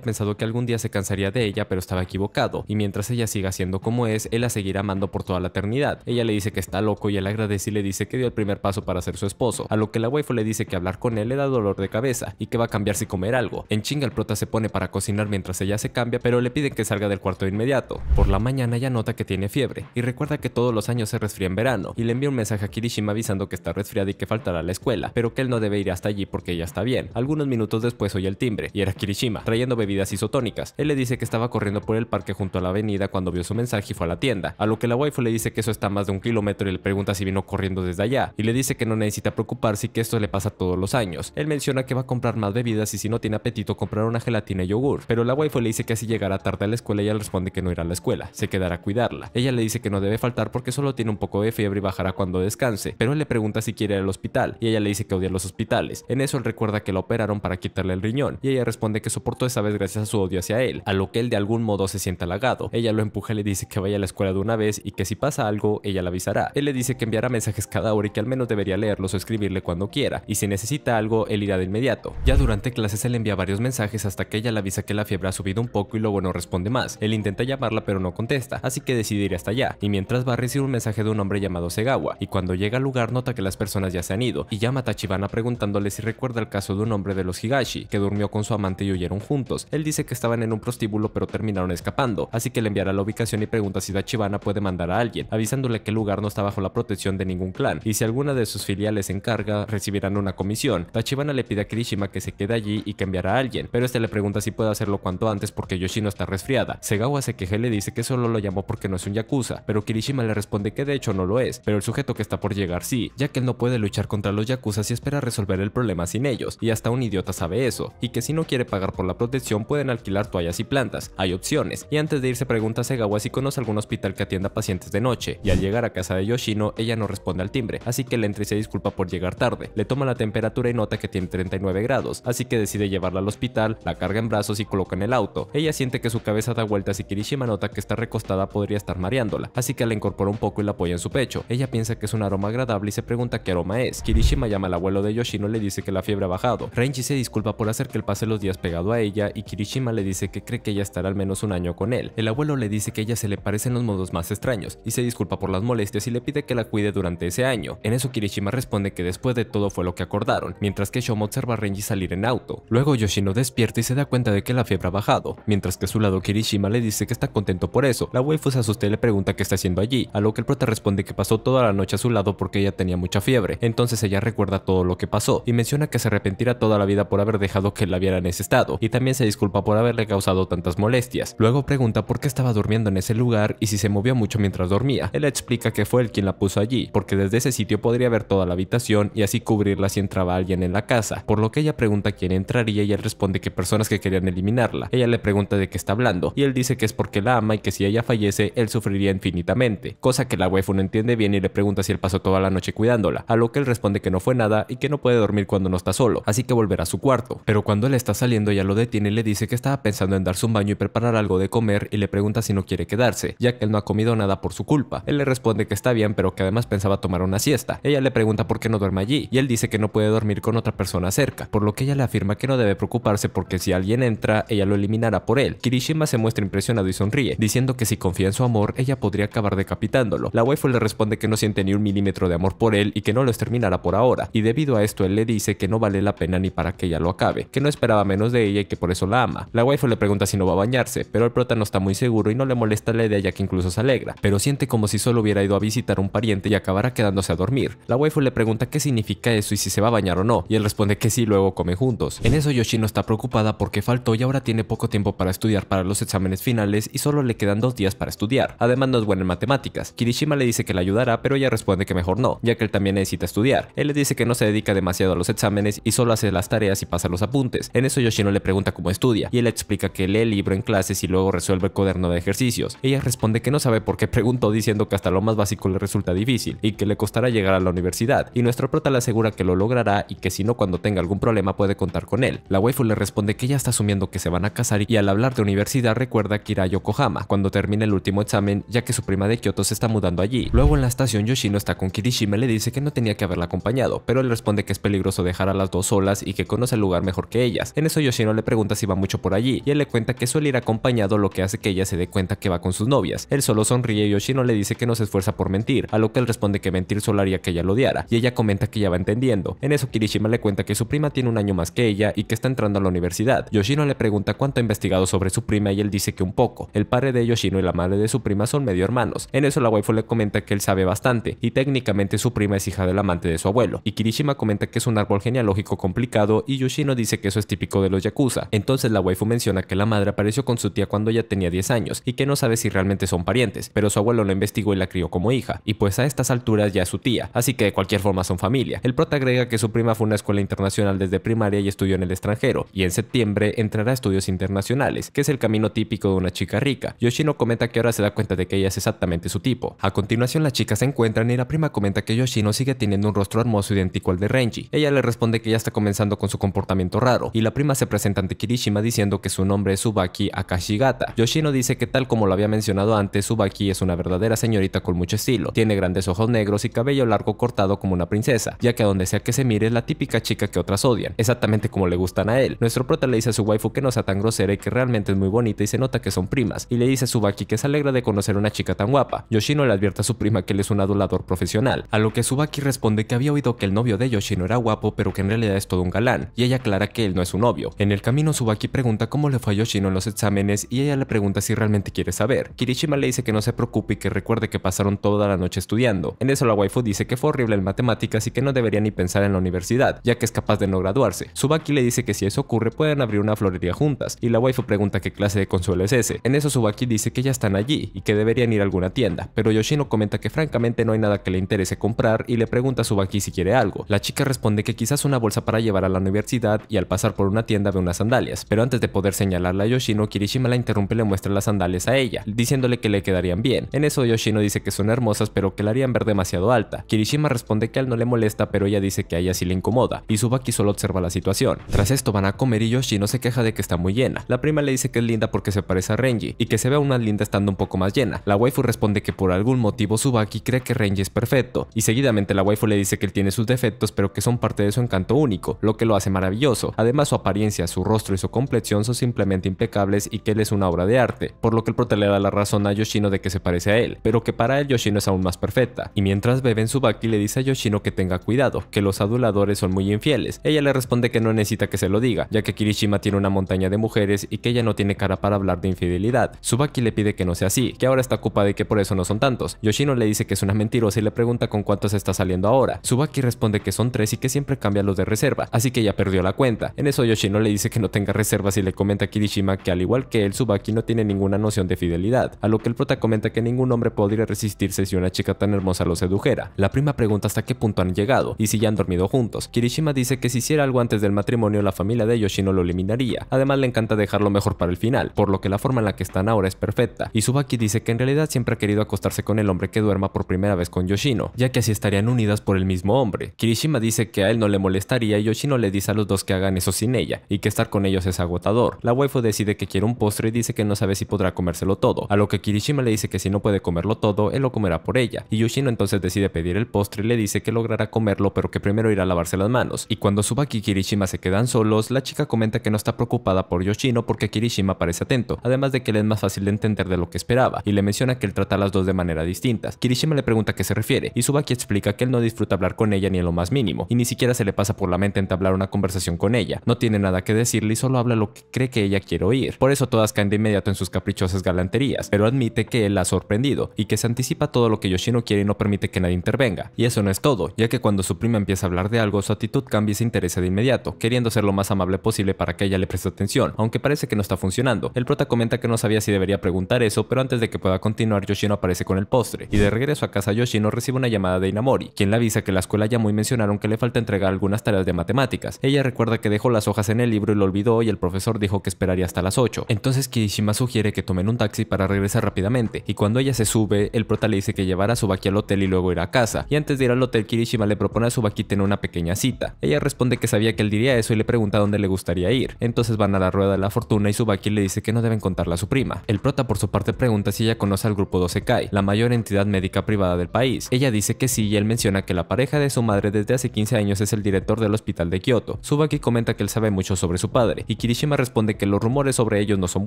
pensado que algún día se cansaría de ella, pero estaba equivocado, y mientras ella siga siendo como es, él la seguirá amando por toda la eternidad. Ella le dice que está loco y él agradece y le dice que dio el primer paso para ser su esposo, a lo que la waifu le dice que hablar con él le da dolor de cabeza y que va a cambiar si comer algo. En chinga el prota se pone para cocinar mientras ella se cambia, pero le pide que salga del cuarto de inmediato. Por la mañana ella nota que tiene fiebre y recuerda que todos los años se resfría en verano y le envía un mensaje a Kirishima avisando que está resfriada y que faltará a la escuela, pero que él no debe ir hasta allí porque ella está bien. Algunos minutos después oye el timbre, y era Kirishima, trayendo bebidas isotónicas. Él le dice que estaba corriendo por el parque junto a la avenida cuando vio su mensaje y fue a la tienda, a lo que la waifu le dice que eso está más de un kilómetro y le pregunta si vino corriendo desde allá, y le dice que no necesita preocuparse y que esto le pasa todos los años. Él menciona que va a comprar más bebidas y si no tiene apetito comprar una gelatina y yogur, pero la waifu le dice que así llegará tarde a la escuela y él responde que no irá a la escuela, se quedará a cuidarla. Ella le dice que no debe faltar porque solo tiene un poco de fiebre y bajará cuando descanse, pero él le pregunta si quiere ir al hospital y ella le dice que odia los hospitales. En eso él recuerda que la operaron para quitarle el riñón y ella responde que soportó esa vez gracias a su odio hacia él, a lo que él de algún modo se siente halagado. Ella lo empuja y le dice que vaya a la escuela de una vez y que si pasa algo, ella la avisará. Él le dice que enviará mensajes cada hora y que al menos debería leerlos o escribirle cuando quiera, y si necesita algo, él irá de inmediato. Ya durante clases él envía varios mensajes hasta que ella le avisa que la fiebre ha subido un poco y luego no responde más. Él intenta llamarla pero no contesta, así que decide ir hasta allá, y mientras va a recibir un mensaje de un hombre llamado Segawa, y cuando llega al lugar no que las personas ya se han ido y llama a Tachibana preguntándole si recuerda el caso de un hombre de los Higashi, que durmió con su amante y huyeron juntos. Él dice que estaban en un prostíbulo pero terminaron escapando, así que le enviará la ubicación y pregunta si Tachibana puede mandar a alguien, avisándole que el lugar no está bajo la protección de ningún clan, y si alguna de sus filiales se encarga, recibirán una comisión. Tachibana le pide a Kirishima que se quede allí y que enviara a alguien, pero este le pregunta si puede hacerlo cuanto antes porque Yoshino está resfriada. Segawa se queje y le dice que solo lo llamó porque no es un yakuza, pero Kirishima le responde que de hecho no lo es, pero el sujeto que está por llegar sí ya que él no puede luchar contra los Yakuza si espera resolver el problema sin ellos, y hasta un idiota sabe eso, y que si no quiere pagar por la protección pueden alquilar toallas y plantas, hay opciones, y antes de irse pregunta a Segawa si conoce algún hospital que atienda pacientes de noche, y al llegar a casa de Yoshino, ella no responde al timbre, así que le entra y se disculpa por llegar tarde, le toma la temperatura y nota que tiene 39 grados, así que decide llevarla al hospital, la carga en brazos y coloca en el auto, ella siente que su cabeza da vueltas y Kirishima nota que está recostada podría estar mareándola, así que la incorpora un poco y la apoya en su pecho, ella piensa que es un aroma agradable y se pregunta qué aroma es. Kirishima llama al abuelo de Yoshino y le dice que la fiebre ha bajado. Renji se disculpa por hacer que él pase los días pegado a ella y Kirishima le dice que cree que ella estará al menos un año con él. El abuelo le dice que ella se le parece en los modos más extraños y se disculpa por las molestias y le pide que la cuide durante ese año. En eso Kirishima responde que después de todo fue lo que acordaron, mientras que Shomo observa a Renji salir en auto. Luego Yoshino despierta y se da cuenta de que la fiebre ha bajado, mientras que a su lado Kirishima le dice que está contento por eso. La waifu se asusta y le pregunta qué está haciendo allí, a lo que el prota responde que pasó toda la noche a su lado porque ella tenía mucha fiebre, entonces ella recuerda todo lo que pasó y menciona que se arrepentirá toda la vida por haber dejado que la viera en ese estado y también se disculpa por haberle causado tantas molestias. Luego pregunta por qué estaba durmiendo en ese lugar y si se movió mucho mientras dormía. Él explica que fue él quien la puso allí, porque desde ese sitio podría ver toda la habitación y así cubrirla si entraba alguien en la casa, por lo que ella pregunta quién entraría y él responde que personas que querían eliminarla. Ella le pregunta de qué está hablando y él dice que es porque la ama y que si ella fallece él sufriría infinitamente, cosa que la waifu no entiende bien y le pregunta si él pasó toda la noche cuidando cuidándola, a lo que él responde que no fue nada y que no puede dormir cuando no está solo, así que volverá a su cuarto. Pero cuando él está saliendo ella lo detiene y le dice que estaba pensando en darse un baño y preparar algo de comer y le pregunta si no quiere quedarse, ya que él no ha comido nada por su culpa. Él le responde que está bien pero que además pensaba tomar una siesta. Ella le pregunta por qué no duerme allí y él dice que no puede dormir con otra persona cerca, por lo que ella le afirma que no debe preocuparse porque si alguien entra, ella lo eliminará por él. Kirishima se muestra impresionado y sonríe, diciendo que si confía en su amor, ella podría acabar decapitándolo. La waifu le responde que no siente ni un milímetro de amor por él él y que no los terminará por ahora, y debido a esto él le dice que no vale la pena ni para que ella lo acabe, que no esperaba menos de ella y que por eso la ama. La waifu le pregunta si no va a bañarse, pero el prota no está muy seguro y no le molesta la idea ya que incluso se alegra, pero siente como si solo hubiera ido a visitar un pariente y acabará quedándose a dormir. La waifu le pregunta qué significa eso y si se va a bañar o no, y él responde que sí, luego come juntos. En eso yoshi no está preocupada porque faltó y ahora tiene poco tiempo para estudiar para los exámenes finales y solo le quedan dos días para estudiar. Además no es buena en matemáticas. Kirishima le dice que la ayudará, pero ella responde que mejor no, ya que también necesita estudiar. Él le dice que no se dedica demasiado a los exámenes y solo hace las tareas y pasa los apuntes. En eso Yoshino le pregunta cómo estudia y él le explica que lee el libro en clases y luego resuelve el cuaderno de ejercicios. Ella responde que no sabe por qué preguntó diciendo que hasta lo más básico le resulta difícil y que le costará llegar a la universidad y nuestro prota le asegura que lo logrará y que si no cuando tenga algún problema puede contar con él. La waifu le responde que ella está asumiendo que se van a casar y al hablar de universidad recuerda que irá a Yokohama cuando termine el último examen ya que su prima de Kyoto se está mudando allí. Luego en la estación Yoshino está con Kirishima dice que no tenía que haberla acompañado, pero él responde que es peligroso dejar a las dos solas y que conoce el lugar mejor que ellas. En eso Yoshino le pregunta si va mucho por allí, y él le cuenta que suele ir acompañado lo que hace que ella se dé cuenta que va con sus novias. Él solo sonríe y Yoshino le dice que no se esfuerza por mentir, a lo que él responde que mentir solo haría que ella lo odiara, y ella comenta que ya va entendiendo. En eso Kirishima le cuenta que su prima tiene un año más que ella y que está entrando a la universidad. Yoshino le pregunta cuánto ha investigado sobre su prima y él dice que un poco. El padre de Yoshino y la madre de su prima son medio hermanos. En eso la waifu le comenta que él sabe bastante, y técnicamente su prima es hija del amante de su abuelo. Y Kirishima comenta que es un árbol genealógico complicado y Yoshino dice que eso es típico de los Yakuza. Entonces la waifu menciona que la madre apareció con su tía cuando ella tenía 10 años y que no sabe si realmente son parientes, pero su abuelo lo investigó y la crió como hija. Y pues a estas alturas ya es su tía, así que de cualquier forma son familia. El prota agrega que su prima fue a una escuela internacional desde primaria y estudió en el extranjero, y en septiembre entrará a estudios internacionales, que es el camino típico de una chica rica. Yoshino comenta que ahora se da cuenta de que ella es exactamente su tipo. A continuación las chicas se encuentran y la prima comenta que Yoshino Yoshino sigue teniendo un rostro hermoso idéntico al de Renji. Ella le responde que ya está comenzando con su comportamiento raro, y la prima se presenta ante Kirishima diciendo que su nombre es Subaki Akashigata. Yoshino dice que tal como lo había mencionado antes, Subaki es una verdadera señorita con mucho estilo, tiene grandes ojos negros y cabello largo cortado como una princesa, ya que a donde sea que se mire es la típica chica que otras odian, exactamente como le gustan a él. Nuestro prota le dice a su waifu que no sea tan grosera y que realmente es muy bonita y se nota que son primas, y le dice a Subaki que se alegra de conocer a una chica tan guapa. Yoshino le advierte a su prima que él es un adulador profesional, a lo que que Subaki responde que había oído que el novio de Yoshino era guapo pero que en realidad es todo un galán, y ella aclara que él no es su novio. En el camino Subaki pregunta cómo le fue a Yoshino en los exámenes y ella le pregunta si realmente quiere saber. Kirishima le dice que no se preocupe y que recuerde que pasaron toda la noche estudiando. En eso la waifu dice que fue horrible en matemáticas y que no debería ni pensar en la universidad, ya que es capaz de no graduarse. Subaki le dice que si eso ocurre pueden abrir una florería juntas, y la waifu pregunta qué clase de consuelo es ese. En eso Subaki dice que ya están allí y que deberían ir a alguna tienda, pero Yoshino comenta que francamente no hay nada que le interese comprar y le pregunta a Subaki si quiere algo. La chica responde que quizás una bolsa para llevar a la universidad y al pasar por una tienda ve unas sandalias, pero antes de poder señalarla a Yoshino, Kirishima la interrumpe y le muestra las sandalias a ella, diciéndole que le quedarían bien. En eso Yoshino dice que son hermosas pero que la harían ver demasiado alta. Kirishima responde que a él no le molesta pero ella dice que a ella sí le incomoda, y Subaki solo observa la situación. Tras esto van a comer y Yoshino se queja de que está muy llena. La prima le dice que es linda porque se parece a Renji, y que se ve aún más linda estando un poco más llena. La waifu responde que por algún motivo Subaki cree que Renji es perfecto, y se Seguidamente la waifu le dice que él tiene sus defectos pero que son parte de su encanto único, lo que lo hace maravilloso. Además su apariencia, su rostro y su complexión son simplemente impecables y que él es una obra de arte, por lo que el prota le da la razón a Yoshino de que se parece a él, pero que para él Yoshino es aún más perfecta. Y mientras beben, Subaki le dice a Yoshino que tenga cuidado, que los aduladores son muy infieles. Ella le responde que no necesita que se lo diga, ya que Kirishima tiene una montaña de mujeres y que ella no tiene cara para hablar de infidelidad. Subaki le pide que no sea así, que ahora está ocupada de que por eso no son tantos. Yoshino le dice que es una mentirosa y le pregunta con cuánto se está saliendo ahora. Subaki responde que son tres y que siempre cambia los de reserva, así que ya perdió la cuenta. En eso Yoshino le dice que no tenga reservas y le comenta a Kirishima que al igual que él, Subaki no tiene ninguna noción de fidelidad, a lo que el prota comenta que ningún hombre podría resistirse si una chica tan hermosa lo sedujera. La prima pregunta hasta qué punto han llegado y si ya han dormido juntos. Kirishima dice que si hiciera algo antes del matrimonio la familia de Yoshino lo eliminaría, además le encanta dejarlo mejor para el final, por lo que la forma en la que están ahora es perfecta. Y Subaki dice que en realidad siempre ha querido acostarse con el hombre que duerma por primera vez con Yoshino, ya que así estarían unidas por el mismo hombre. Kirishima dice que a él no le molestaría y Yoshino le dice a los dos que hagan eso sin ella y que estar con ellos es agotador. La waifu decide que quiere un postre y dice que no sabe si podrá comérselo todo, a lo que Kirishima le dice que si no puede comerlo todo, él lo comerá por ella. Y Yoshino entonces decide pedir el postre y le dice que logrará comerlo pero que primero irá a lavarse las manos. Y cuando Subaki y Kirishima se quedan solos, la chica comenta que no está preocupada por Yoshino porque Kirishima parece atento, además de que le es más fácil de entender de lo que esperaba, y le menciona que él trata a las dos de manera distintas. Kirishima le pregunta a qué se refiere, y Subaki explica que él no disfruta hablar con ella ni en lo más mínimo, y ni siquiera se le pasa por la mente entablar una conversación con ella. No tiene nada que decirle y solo habla lo que cree que ella quiere oír. Por eso todas caen de inmediato en sus caprichosas galanterías, pero admite que él la ha sorprendido y que se anticipa todo lo que Yoshino quiere y no permite que nadie intervenga. Y eso no es todo, ya que cuando su prima empieza a hablar de algo, su actitud cambia y se interesa de inmediato, queriendo ser lo más amable posible para que ella le preste atención, aunque parece que no está funcionando. El prota comenta que no sabía si debería preguntar eso, pero antes de que pueda continuar, Yoshino aparece con el postre, y de regreso a casa Yoshino recibe una llamada de Inamori, quien le avisa que la escuela llamó y mencionaron que le falta entregar algunas tareas de matemáticas. Ella recuerda que dejó las hojas en el libro y lo olvidó y el profesor dijo que esperaría hasta las 8. Entonces Kirishima sugiere que tomen un taxi para regresar rápidamente, y cuando ella se sube, el prota le dice que llevará a Subaki al hotel y luego irá a casa, y antes de ir al hotel Kirishima le propone a Subaki tener una pequeña cita. Ella responde que sabía que él diría eso y le pregunta dónde le gustaría ir. Entonces van a la rueda de la fortuna y Subaki le dice que no deben contarla a su prima. El prota por su parte pregunta si ella conoce al grupo 12Kai, la mayor entidad médica privada del país. Ella dice que sí y él menciona que la pareja de su madre desde hace 15 años es el director del hospital de Kioto. Subaki comenta que él sabe mucho sobre su padre, y Kirishima responde que los rumores sobre ellos no son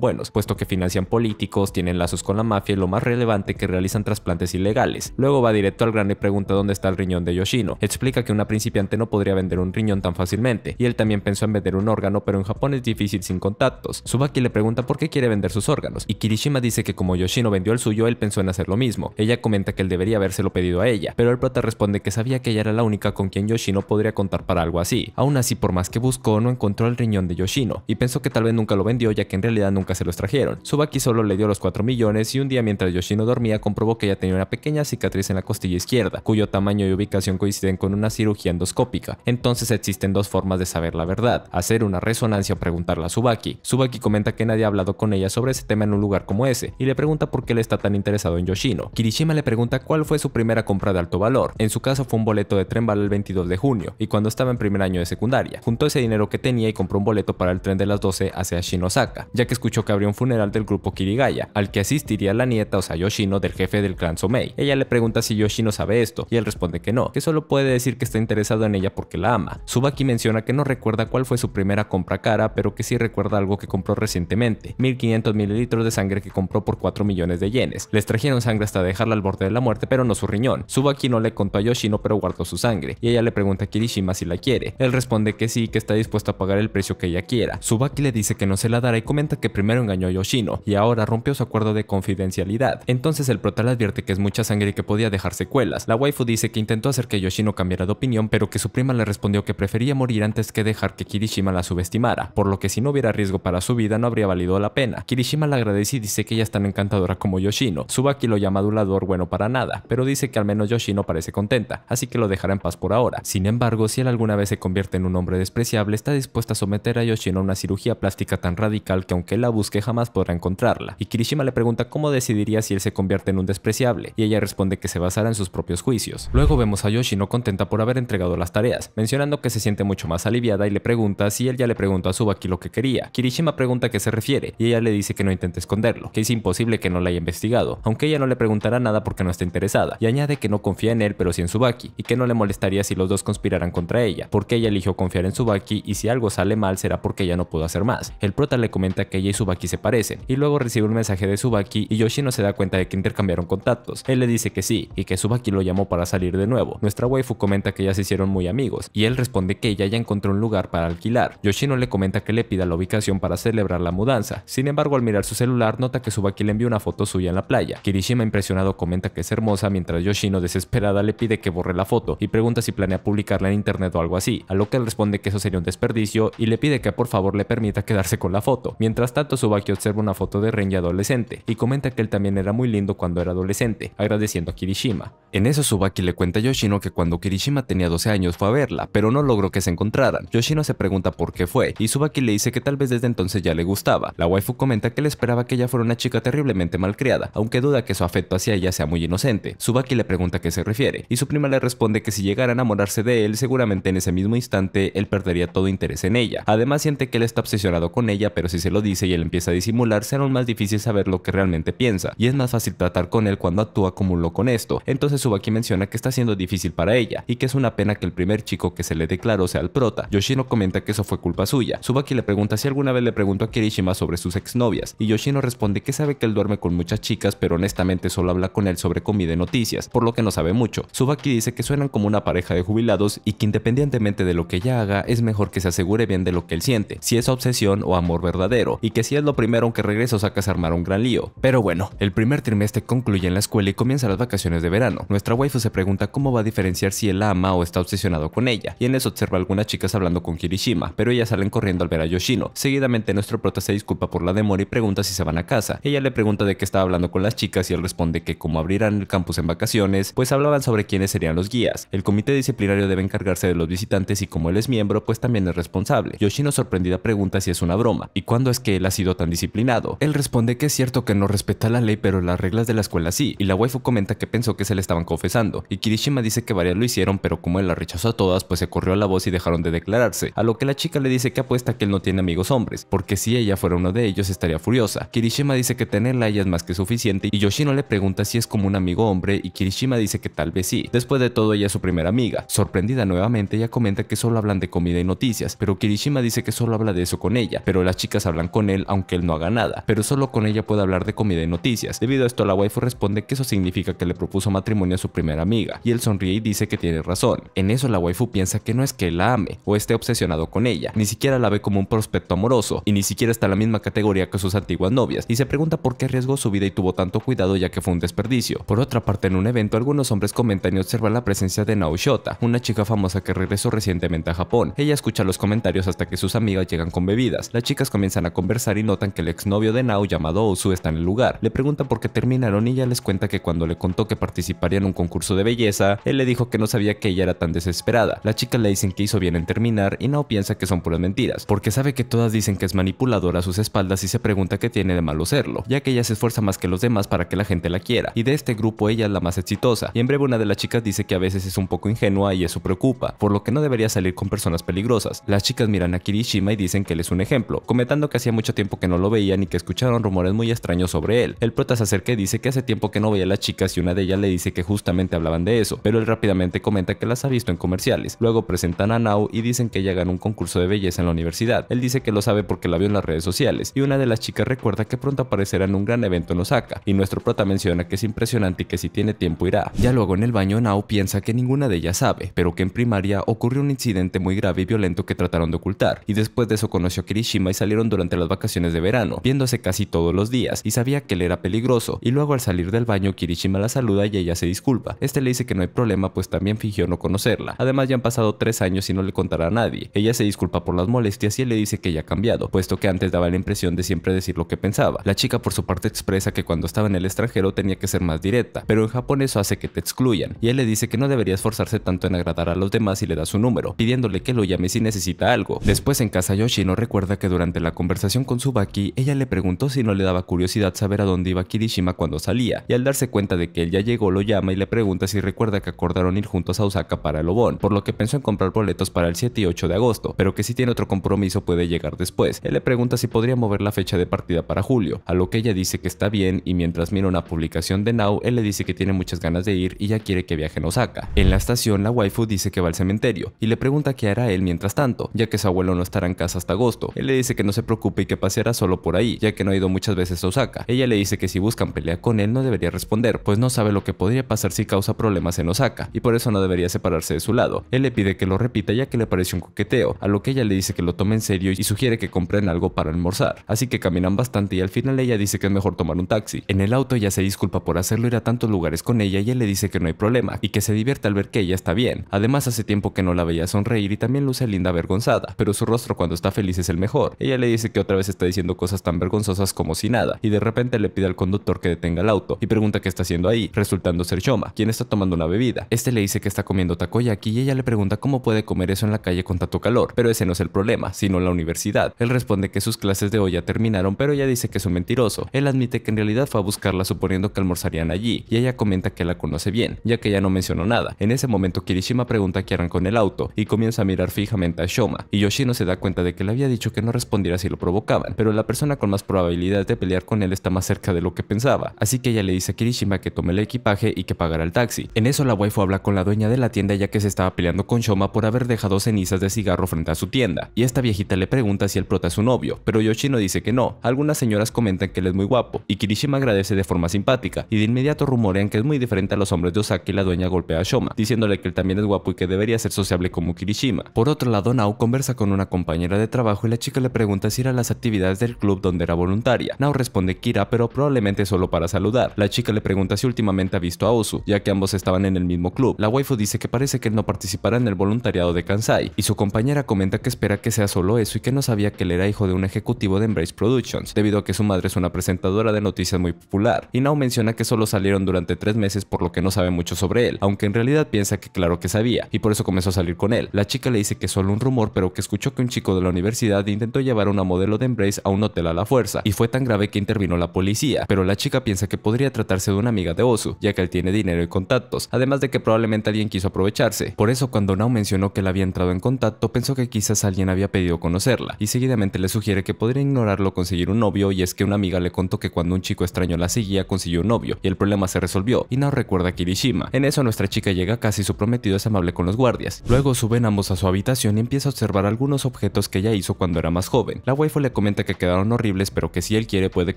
buenos, puesto que financian políticos, tienen lazos con la mafia y lo más relevante que realizan trasplantes ilegales. Luego va directo al gran y pregunta dónde está el riñón de Yoshino. Explica que una principiante no podría vender un riñón tan fácilmente, y él también pensó en vender un órgano, pero en Japón es difícil sin contactos. Subaki le pregunta por qué quiere vender sus órganos, y Kirishima dice que como Yoshino vendió el suyo, él pensó en hacer lo mismo. Ella comenta que él debería habérselo pedido a ella, pero él prota responde que sabía que ella era la única con quien Yoshino podría contar para algo así. Aún así, por más que buscó, no encontró el riñón de Yoshino, y pensó que tal vez nunca lo vendió ya que en realidad nunca se los trajeron. Subaki solo le dio los 4 millones y un día mientras Yoshino dormía comprobó que ella tenía una pequeña cicatriz en la costilla izquierda, cuyo tamaño y ubicación coinciden con una cirugía endoscópica. Entonces existen dos formas de saber la verdad, hacer una resonancia o preguntarla a Subaki. Subaki comenta que nadie ha hablado con ella sobre ese tema en un lugar como ese, y le pregunta por qué le está tan interesado en Yoshino. Kirishima le pregunta cuál fue su primera compra de alto valor en su caso fue un boleto de tren bala el 22 de junio, y cuando estaba en primer año de secundaria, juntó ese dinero que tenía y compró un boleto para el tren de las 12 hacia Shinosaka, ya que escuchó que habría un funeral del grupo Kirigaya, al que asistiría la nieta, o sea, Yoshino, del jefe del clan Somei. Ella le pregunta si Yoshino sabe esto, y él responde que no, que solo puede decir que está interesado en ella porque la ama. Subaki menciona que no recuerda cuál fue su primera compra cara, pero que sí recuerda algo que compró recientemente, 1500 mililitros de sangre que compró por 4 millones de yenes. Les trajeron sangre hasta dejarla al borde de la muerte, pero no su riñón. Subaki no le contó a Yoshino pero guardó su sangre, y ella le pregunta a Kirishima si la quiere. Él responde que sí, que está dispuesto a pagar el precio que ella quiera. Subaki le dice que no se la dará y comenta que primero engañó a Yoshino, y ahora rompió su acuerdo de confidencialidad. Entonces el prota le advierte que es mucha sangre y que podía dejar secuelas. La waifu dice que intentó hacer que Yoshino cambiara de opinión, pero que su prima le respondió que prefería morir antes que dejar que Kirishima la subestimara, por lo que si no hubiera riesgo para su vida no habría valido la pena. Kirishima le agradece y dice que ella es tan encantadora como Yoshino. Subaki lo llama adulador bueno para nada, pero dice que al menos Yoshino parece contenta, así que lo dejará en paz por ahora. Sin embargo, si él alguna vez se convierte en un hombre despreciable, está dispuesta a someter a Yoshino a una cirugía plástica tan radical que aunque él la busque jamás podrá encontrarla. Y Kirishima le pregunta cómo decidiría si él se convierte en un despreciable, y ella responde que se basará en sus propios juicios. Luego vemos a Yoshino contenta por haber entregado las tareas, mencionando que se siente mucho más aliviada y le pregunta si él ya le preguntó a Subaki lo que quería. Kirishima pregunta a qué se refiere, y ella le dice que no intente esconderlo, que es imposible que no la haya investigado, aunque ella no le preguntará nada porque no está interesada, y añade que no confía en él pero sí en Subaki, y que no le molestaría si los dos conspiraran contra ella, porque ella eligió confiar en Subaki y si algo sale mal será porque ella no pudo hacer más. El prota le comenta que ella y Subaki se parecen, y luego recibe un mensaje de Subaki y Yoshino se da cuenta de que intercambiaron contactos. Él le dice que sí, y que Subaki lo llamó para salir de nuevo. Nuestra waifu comenta que ya se hicieron muy amigos, y él responde que ella ya encontró un lugar para alquilar. Yoshino le comenta que le pida la ubicación para celebrar la mudanza, sin embargo al mirar su celular nota que Subaki le envió una foto suya en la playa. Kirishima impresionado comenta que es hermosa mientras Yoshino desespera le pide que borre la foto y pregunta si planea publicarla en internet o algo así, a lo que él responde que eso sería un desperdicio y le pide que por favor le permita quedarse con la foto. Mientras tanto, Subaki observa una foto de Renji adolescente y comenta que él también era muy lindo cuando era adolescente, agradeciendo a Kirishima. En eso Subaki le cuenta a Yoshino que cuando Kirishima tenía 12 años fue a verla, pero no logró que se encontraran. Yoshino se pregunta por qué fue y Subaki le dice que tal vez desde entonces ya le gustaba. La waifu comenta que le esperaba que ella fuera una chica terriblemente malcriada, aunque duda que su afecto hacia ella sea muy inocente. Subaki le pregunta qué se refiere, y su prima le responde que si llegara a enamorarse de él, seguramente en ese mismo instante él perdería todo interés en ella. Además siente que él está obsesionado con ella, pero si se lo dice y él empieza a disimular, será aún más difícil saber lo que realmente piensa, y es más fácil tratar con él cuando actúa como un loco esto. Entonces Subaki menciona que está siendo difícil para ella, y que es una pena que el primer chico que se le declaró sea el prota. Yoshino comenta que eso fue culpa suya. Subaki le pregunta si alguna vez le preguntó a Kirishima sobre sus exnovias, y Yoshino responde que sabe que él duerme con muchas chicas, pero honestamente solo habla con él sobre comida y noticias, por lo que no sabe mucho. Subaki dice que suenan como una pareja de jubilados y que independientemente de lo que ella haga, es mejor que se asegure bien de lo que él siente, si es obsesión o amor verdadero, y que si es lo primero aunque o sacas a armar un gran lío. Pero bueno, el primer trimestre concluye en la escuela y comienza las vacaciones de verano. Nuestra waifu se pregunta cómo va a diferenciar si él ama o está obsesionado con ella, y en eso observa algunas chicas hablando con Kirishima, pero ellas salen corriendo al ver a Yoshino. Seguidamente nuestro prota se disculpa por la demora y pregunta si se van a casa. Ella le pregunta de qué estaba hablando con las chicas y él responde que como abrirán el campus en vacaciones, pues hablaba sobre quiénes serían los guías. El comité disciplinario debe encargarse de los visitantes y como él es miembro, pues también es responsable. Yoshino sorprendida pregunta si es una broma y cuándo es que él ha sido tan disciplinado. Él responde que es cierto que no respeta la ley pero las reglas de la escuela sí, y la waifu comenta que pensó que se le estaban confesando, y Kirishima dice que varias lo hicieron pero como él la rechazó a todas pues se corrió a la voz y dejaron de declararse, a lo que la chica le dice que apuesta que él no tiene amigos hombres, porque si ella fuera uno de ellos estaría furiosa. Kirishima dice que tenerla ya ella es más que suficiente y Yoshino le pregunta si es como un amigo hombre y Kirishima dice que tal vez sí. Después de todo, ella es su primera amiga. Sorprendida nuevamente, ella comenta que solo hablan de comida y noticias, pero Kirishima dice que solo habla de eso con ella, pero las chicas hablan con él aunque él no haga nada, pero solo con ella puede hablar de comida y noticias. Debido a esto, la waifu responde que eso significa que le propuso matrimonio a su primera amiga, y él sonríe y dice que tiene razón. En eso, la waifu piensa que no es que la ame o esté obsesionado con ella, ni siquiera la ve como un prospecto amoroso, y ni siquiera está en la misma categoría que sus antiguas novias, y se pregunta por qué arriesgó su vida y tuvo tanto cuidado ya que fue un desperdicio. Por otra parte, en un evento, algunos hombres comentan y observan la presencia de Nao Shota, una chica famosa que regresó recientemente a Japón. Ella escucha los comentarios hasta que sus amigas llegan con bebidas. Las chicas comienzan a conversar y notan que el exnovio de Nao llamado Osu está en el lugar. Le preguntan por qué terminaron y ella les cuenta que cuando le contó que participaría en un concurso de belleza, él le dijo que no sabía que ella era tan desesperada. La chica le dicen que hizo bien en terminar y Nao piensa que son puras mentiras, porque sabe que todas dicen que es manipuladora a sus espaldas y se pregunta qué tiene de malo serlo, ya que ella se esfuerza más que los demás para que la gente la quiera, y de este grupo ella es la más exitosa, y en breve una de las chicas dice que a veces es un poco ingenua y eso preocupa, por lo que no debería salir con personas peligrosas. Las chicas miran a Kirishima y dicen que él es un ejemplo, comentando que hacía mucho tiempo que no lo veían y que escucharon rumores muy extraños sobre él. El prota se acerca y dice que hace tiempo que no veía a las chicas y una de ellas le dice que justamente hablaban de eso, pero él rápidamente comenta que las ha visto en comerciales. Luego presentan a Nao y dicen que ella ganó un concurso de belleza en la universidad. Él dice que lo sabe porque la vio en las redes sociales y una de las chicas recuerda que pronto aparecerá en un gran evento en Osaka y nuestro prota menciona que es impresionante y que si tiene tiempo irá. Ya luego en el baño Nao piensa que ninguna de ellas sabe, pero que en primaria ocurrió un incidente muy grave y violento que trataron de ocultar, y después de eso conoció a Kirishima y salieron durante las vacaciones de verano, viéndose casi todos los días, y sabía que él era peligroso, y luego al salir del baño Kirishima la saluda y ella se disculpa. Este le dice que no hay problema pues también fingió no conocerla. Además ya han pasado tres años y no le contará a nadie. Ella se disculpa por las molestias y le dice que ya ha cambiado, puesto que antes daba la impresión de siempre decir lo que pensaba. La chica por su parte expresa que cuando estaba en el extranjero tenía que ser más directa, pero en Japón eso hace que te y él le dice que no debería esforzarse tanto en agradar a los demás y le da su número, pidiéndole que lo llame si necesita algo. Después en casa Yoshino recuerda que durante la conversación con Subaki ella le preguntó si no le daba curiosidad saber a dónde iba Kirishima cuando salía, y al darse cuenta de que él ya llegó lo llama y le pregunta si recuerda que acordaron ir juntos a Osaka para el Obon, por lo que pensó en comprar boletos para el 7 y 8 de agosto, pero que si tiene otro compromiso puede llegar después. Él le pregunta si podría mover la fecha de partida para julio, a lo que ella dice que está bien y mientras mira una publicación de Now, él le dice que tiene muchas ganas de ir y ya quiere que viaje en Osaka. En la estación, la waifu dice que va al cementerio y le pregunta qué hará él mientras tanto, ya que su abuelo no estará en casa hasta agosto. Él le dice que no se preocupe y que paseará solo por ahí, ya que no ha ido muchas veces a Osaka. Ella le dice que si buscan pelea con él no debería responder, pues no sabe lo que podría pasar si causa problemas en Osaka, y por eso no debería separarse de su lado. Él le pide que lo repita ya que le parece un coqueteo, a lo que ella le dice que lo tome en serio y sugiere que compren algo para almorzar. Así que caminan bastante y al final ella dice que es mejor tomar un taxi. En el auto ella se disculpa por hacerlo ir a tantos lugares con ella y él le dice que no hay problema y que se divierte al ver que ella está bien. Además hace tiempo que no la veía sonreír y también luce linda avergonzada, pero su rostro cuando está feliz es el mejor. Ella le dice que otra vez está diciendo cosas tan vergonzosas como si nada y de repente le pide al conductor que detenga el auto y pregunta qué está haciendo ahí, resultando ser Shoma, quien está tomando una bebida. Este le dice que está comiendo takoyaki y ella le pregunta cómo puede comer eso en la calle con tanto calor, pero ese no es el problema, sino la universidad. Él responde que sus clases de hoy ya terminaron, pero ella dice que es un mentiroso. Él admite que en realidad fue a buscarla suponiendo que almorzarían allí y ella comenta que la conoce bien ya que ya no mencionó nada. En ese momento Kirishima pregunta qué harán con el auto y comienza a mirar fijamente a Shoma, y Yoshino se da cuenta de que le había dicho que no respondiera si lo provocaban, pero la persona con más probabilidad de pelear con él está más cerca de lo que pensaba, así que ella le dice a Kirishima que tome el equipaje y que pagara el taxi. En eso la waifu habla con la dueña de la tienda ya que se estaba peleando con Shoma por haber dejado cenizas de cigarro frente a su tienda, y esta viejita le pregunta si el prota es su novio, pero Yoshino dice que no. Algunas señoras comentan que él es muy guapo, y Kirishima agradece de forma simpática, y de inmediato rumorean que es muy diferente a los hombres de Osaki, la dueña golpea a Shoma, diciéndole que él también es guapo y que debería ser sociable como Kirishima. Por otro lado, Nao conversa con una compañera de trabajo y la chica le pregunta si era a las actividades del club donde era voluntaria. Nao responde que irá, pero probablemente solo para saludar. La chica le pregunta si últimamente ha visto a Osu, ya que ambos estaban en el mismo club. La waifu dice que parece que él no participará en el voluntariado de Kansai, y su compañera comenta que espera que sea solo eso y que no sabía que él era hijo de un ejecutivo de Embrace Productions, debido a que su madre es una presentadora de noticias muy popular. Y Nao menciona que solo salieron durante tres meses por lo que no sabe mucho sobre él, aunque en realidad piensa que claro que sabía, y por eso comenzó a salir con él. La chica le dice que es solo un rumor, pero que escuchó que un chico de la universidad intentó llevar a una modelo de Embrace a un hotel a la fuerza, y fue tan grave que intervino la policía, pero la chica piensa que podría tratarse de una amiga de Osu, ya que él tiene dinero y contactos, además de que probablemente alguien quiso aprovecharse. Por eso cuando Nao mencionó que él había entrado en contacto, pensó que quizás alguien había pedido conocerla, y seguidamente le sugiere que podría ignorarlo conseguir un novio, y es que una amiga le contó que cuando un chico extraño la seguía consiguió un novio, y el problema se resolvió, y Nao recuerda que en eso nuestra chica llega casi su prometido es amable con los guardias. Luego suben ambos a su habitación y empieza a observar algunos objetos que ella hizo cuando era más joven. La waifu le comenta que quedaron horribles pero que si él quiere puede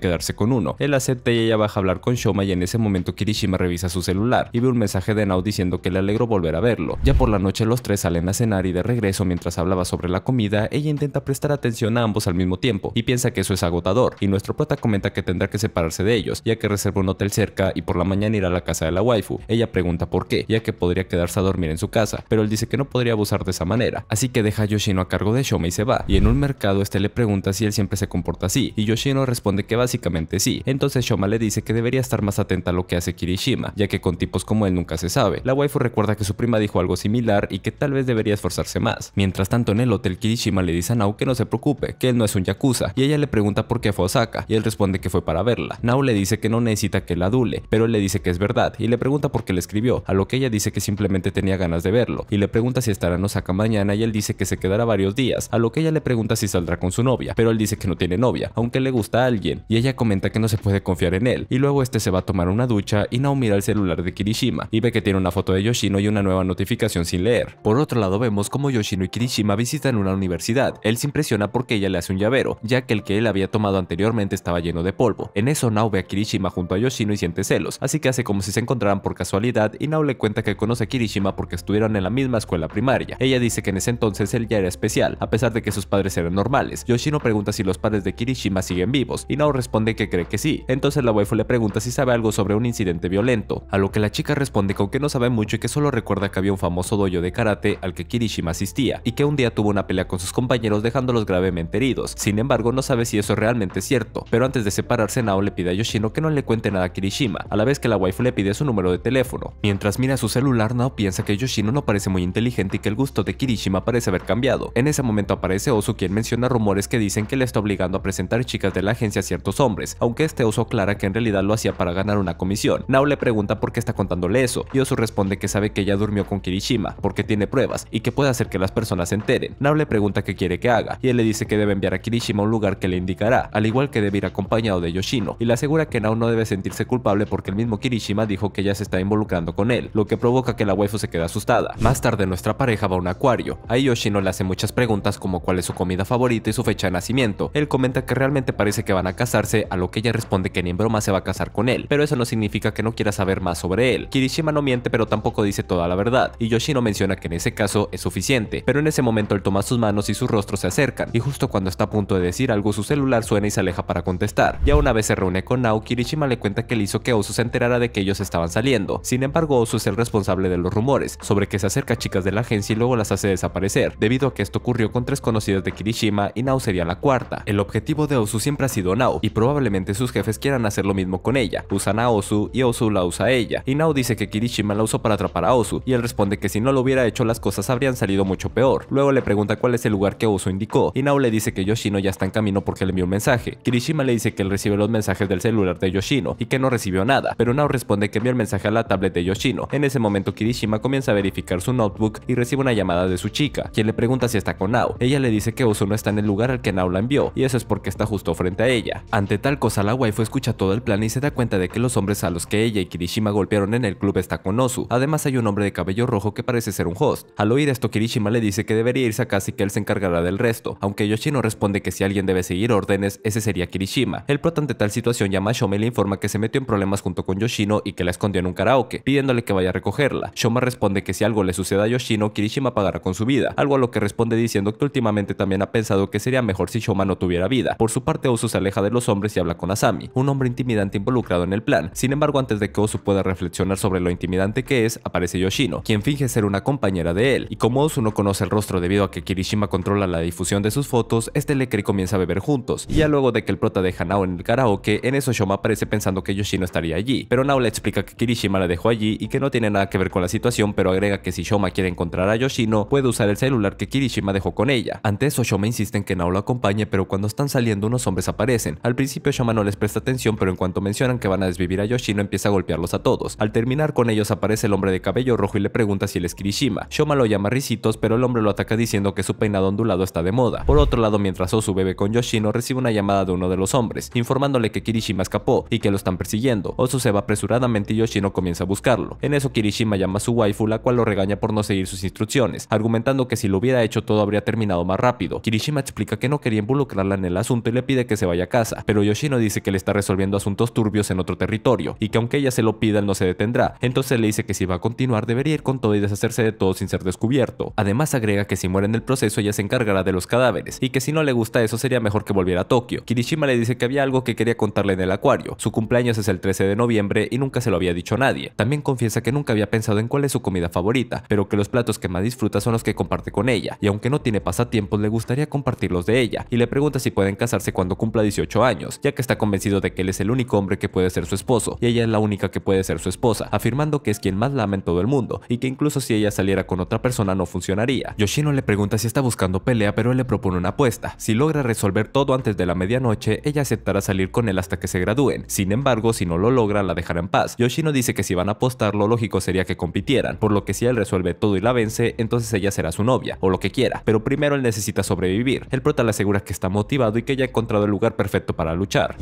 quedarse con uno. Él acepta y ella baja a hablar con Shoma y en ese momento Kirishima revisa su celular y ve un mensaje de Nao diciendo que le alegro volver a verlo. Ya por la noche los tres salen a cenar y de regreso mientras hablaba sobre la comida, ella intenta prestar atención a ambos al mismo tiempo y piensa que eso es agotador y nuestro prota comenta que tendrá que separarse de ellos ya que reserva un hotel cerca y por la mañana irá a la casa de la waifu. Ella pregunta por qué, ya que podría quedarse a dormir en su casa, pero él dice que no podría abusar de esa manera, así que deja a Yoshino a cargo de Shoma y se va. Y en un mercado este le pregunta si él siempre se comporta así, y Yoshino responde que básicamente sí. Entonces Shoma le dice que debería estar más atenta a lo que hace Kirishima, ya que con tipos como él nunca se sabe. La waifu recuerda que su prima dijo algo similar y que tal vez debería esforzarse más. Mientras tanto en el hotel Kirishima le dice a Nao que no se preocupe, que él no es un yakuza, y ella le pregunta por qué fue a Osaka, y él responde que fue para verla. Nao le dice que no necesita que la adule, pero él le dice que es verdad, y le pregunta porque le escribió, a lo que ella dice que simplemente tenía ganas de verlo, y le pregunta si estará en Osaka mañana y él dice que se quedará varios días, a lo que ella le pregunta si saldrá con su novia, pero él dice que no tiene novia, aunque le gusta a alguien, y ella comenta que no se puede confiar en él, y luego este se va a tomar una ducha y Nao mira el celular de Kirishima, y ve que tiene una foto de Yoshino y una nueva notificación sin leer. Por otro lado vemos como Yoshino y Kirishima visitan una universidad, él se impresiona porque ella le hace un llavero, ya que el que él había tomado anteriormente estaba lleno de polvo. En eso Nao ve a Kirishima junto a Yoshino y siente celos, así que hace como si se encontraran por casualidad y Nao le cuenta que conoce a Kirishima porque estuvieron en la misma escuela primaria. Ella dice que en ese entonces él ya era especial, a pesar de que sus padres eran normales. Yoshino pregunta si los padres de Kirishima siguen vivos y Nao responde que cree que sí. Entonces la waifu le pregunta si sabe algo sobre un incidente violento, a lo que la chica responde con que no sabe mucho y que solo recuerda que había un famoso dojo de karate al que Kirishima asistía y que un día tuvo una pelea con sus compañeros dejándolos gravemente heridos. Sin embargo, no sabe si eso es realmente cierto, pero antes de separarse Nao le pide a Yoshino que no le cuente nada a Kirishima, a la vez que la waifu le pide su número de teléfono. Mientras mira su celular, Nao piensa que Yoshino no parece muy inteligente y que el gusto de Kirishima parece haber cambiado. En ese momento aparece Ozu quien menciona rumores que dicen que le está obligando a presentar chicas de la agencia a ciertos hombres, aunque este Ozu aclara que en realidad lo hacía para ganar una comisión. Nao le pregunta por qué está contándole eso, y Ozu responde que sabe que ella durmió con Kirishima, porque tiene pruebas, y que puede hacer que las personas se enteren. Nao le pregunta qué quiere que haga, y él le dice que debe enviar a Kirishima a un lugar que le indicará, al igual que debe ir acompañado de Yoshino, y le asegura que Nao no debe sentirse culpable porque el mismo Kirishima dijo que ella se está está involucrando con él, lo que provoca que la waifu se quede asustada. Más tarde nuestra pareja va a un acuario. Ahí Yoshino le hace muchas preguntas como cuál es su comida favorita y su fecha de nacimiento. Él comenta que realmente parece que van a casarse, a lo que ella responde que ni en broma se va a casar con él, pero eso no significa que no quiera saber más sobre él. Kirishima no miente pero tampoco dice toda la verdad, y Yoshino menciona que en ese caso es suficiente, pero en ese momento él toma sus manos y sus rostros se acercan, y justo cuando está a punto de decir algo su celular suena y se aleja para contestar. Ya una vez se reúne con Nao, Kirishima le cuenta que le hizo que Osu se enterara de que ellos estaban saliendo, sin embargo, Ozu es el responsable de los rumores sobre que se acerca a chicas de la agencia y luego las hace desaparecer, debido a que esto ocurrió con tres conocidos de Kirishima y Nao sería la cuarta. El objetivo de Ozu siempre ha sido Nao y probablemente sus jefes quieran hacer lo mismo con ella. Usan a Ozu y Ozu la usa a ella. Y Nao dice que Kirishima la usó para atrapar a Ozu y él responde que si no lo hubiera hecho las cosas habrían salido mucho peor. Luego le pregunta cuál es el lugar que Ozu indicó y Nao le dice que Yoshino ya está en camino porque le envió un mensaje. Kirishima le dice que él recibe los mensajes del celular de Yoshino y que no recibió nada, pero Nao responde que envió el mensaje a la tablet de Yoshino. En ese momento Kirishima comienza a verificar su notebook y recibe una llamada de su chica, quien le pregunta si está con Nao. Ella le dice que Ozu no está en el lugar al que Nao la envió, y eso es porque está justo frente a ella. Ante tal cosa la waifu escucha todo el plan y se da cuenta de que los hombres a los que ella y Kirishima golpearon en el club está con Ozu. Además hay un hombre de cabello rojo que parece ser un host. Al oír esto Kirishima le dice que debería irse a casa y que él se encargará del resto, aunque Yoshino responde que si alguien debe seguir órdenes, ese sería Kirishima. El prota ante tal situación llama a Shome y le informa que se metió en problemas junto con Yoshino y que la escondió en un karaoke, pidiéndole que vaya a recogerla. Shoma responde que si algo le suceda a Yoshino, Kirishima pagará con su vida, algo a lo que responde diciendo que últimamente también ha pensado que sería mejor si Shoma no tuviera vida. Por su parte, Osu se aleja de los hombres y habla con Asami, un hombre intimidante involucrado en el plan. Sin embargo, antes de que Osu pueda reflexionar sobre lo intimidante que es, aparece Yoshino, quien finge ser una compañera de él. Y como Osu no conoce el rostro debido a que Kirishima controla la difusión de sus fotos, este le cree y comienza a beber juntos. Y ya luego de que el prota deja Nao en el karaoke, en eso Shoma aparece pensando que Yoshino estaría allí. Pero Nao le explica que Kirishima la dejó allí y que no tiene nada que ver con la situación, pero agrega que si Shoma quiere encontrar a Yoshino, puede usar el celular que Kirishima dejó con ella. Ante eso, Shoma insiste en que Nao lo acompañe, pero cuando están saliendo unos hombres aparecen. Al principio Shoma no les presta atención, pero en cuanto mencionan que van a desvivir a Yoshino, empieza a golpearlos a todos. Al terminar con ellos aparece el hombre de cabello rojo y le pregunta si él es Kirishima. Shoma lo llama Risitos, pero el hombre lo ataca diciendo que su peinado ondulado está de moda. Por otro lado, mientras Ozu bebe con Yoshino, recibe una llamada de uno de los hombres, informándole que Kirishima escapó y que lo están persiguiendo. Ozu se va apresuradamente y Yoshino con comienza a buscarlo. En eso Kirishima llama a su waifu, la cual lo regaña por no seguir sus instrucciones, argumentando que si lo hubiera hecho todo habría terminado más rápido. Kirishima explica que no quería involucrarla en el asunto y le pide que se vaya a casa, pero Yoshino dice que le está resolviendo asuntos turbios en otro territorio, y que aunque ella se lo pida no se detendrá, entonces le dice que si va a continuar debería ir con todo y deshacerse de todo sin ser descubierto. Además agrega que si muere en el proceso ella se encargará de los cadáveres, y que si no le gusta eso sería mejor que volviera a Tokio. Kirishima le dice que había algo que quería contarle en el acuario, su cumpleaños es el 13 de noviembre y nunca se lo había dicho nada nadie. También confiesa que nunca había pensado en cuál es su comida favorita, pero que los platos que más disfruta son los que comparte con ella, y aunque no tiene pasatiempos le gustaría compartirlos de ella, y le pregunta si pueden casarse cuando cumpla 18 años, ya que está convencido de que él es el único hombre que puede ser su esposo, y ella es la única que puede ser su esposa, afirmando que es quien más la ama en todo el mundo, y que incluso si ella saliera con otra persona no funcionaría. Yoshino le pregunta si está buscando pelea, pero él le propone una apuesta. Si logra resolver todo antes de la medianoche, ella aceptará salir con él hasta que se gradúen. Sin embargo, si no lo logra, la dejará en paz. Yoshino dice que si van a apostar, lo lógico sería que compitieran, por lo que si él resuelve todo y la vence, entonces ella será su novia, o lo que quiera, pero primero él necesita sobrevivir. El prota le asegura que está motivado y que ya ha encontrado el lugar perfecto para luchar.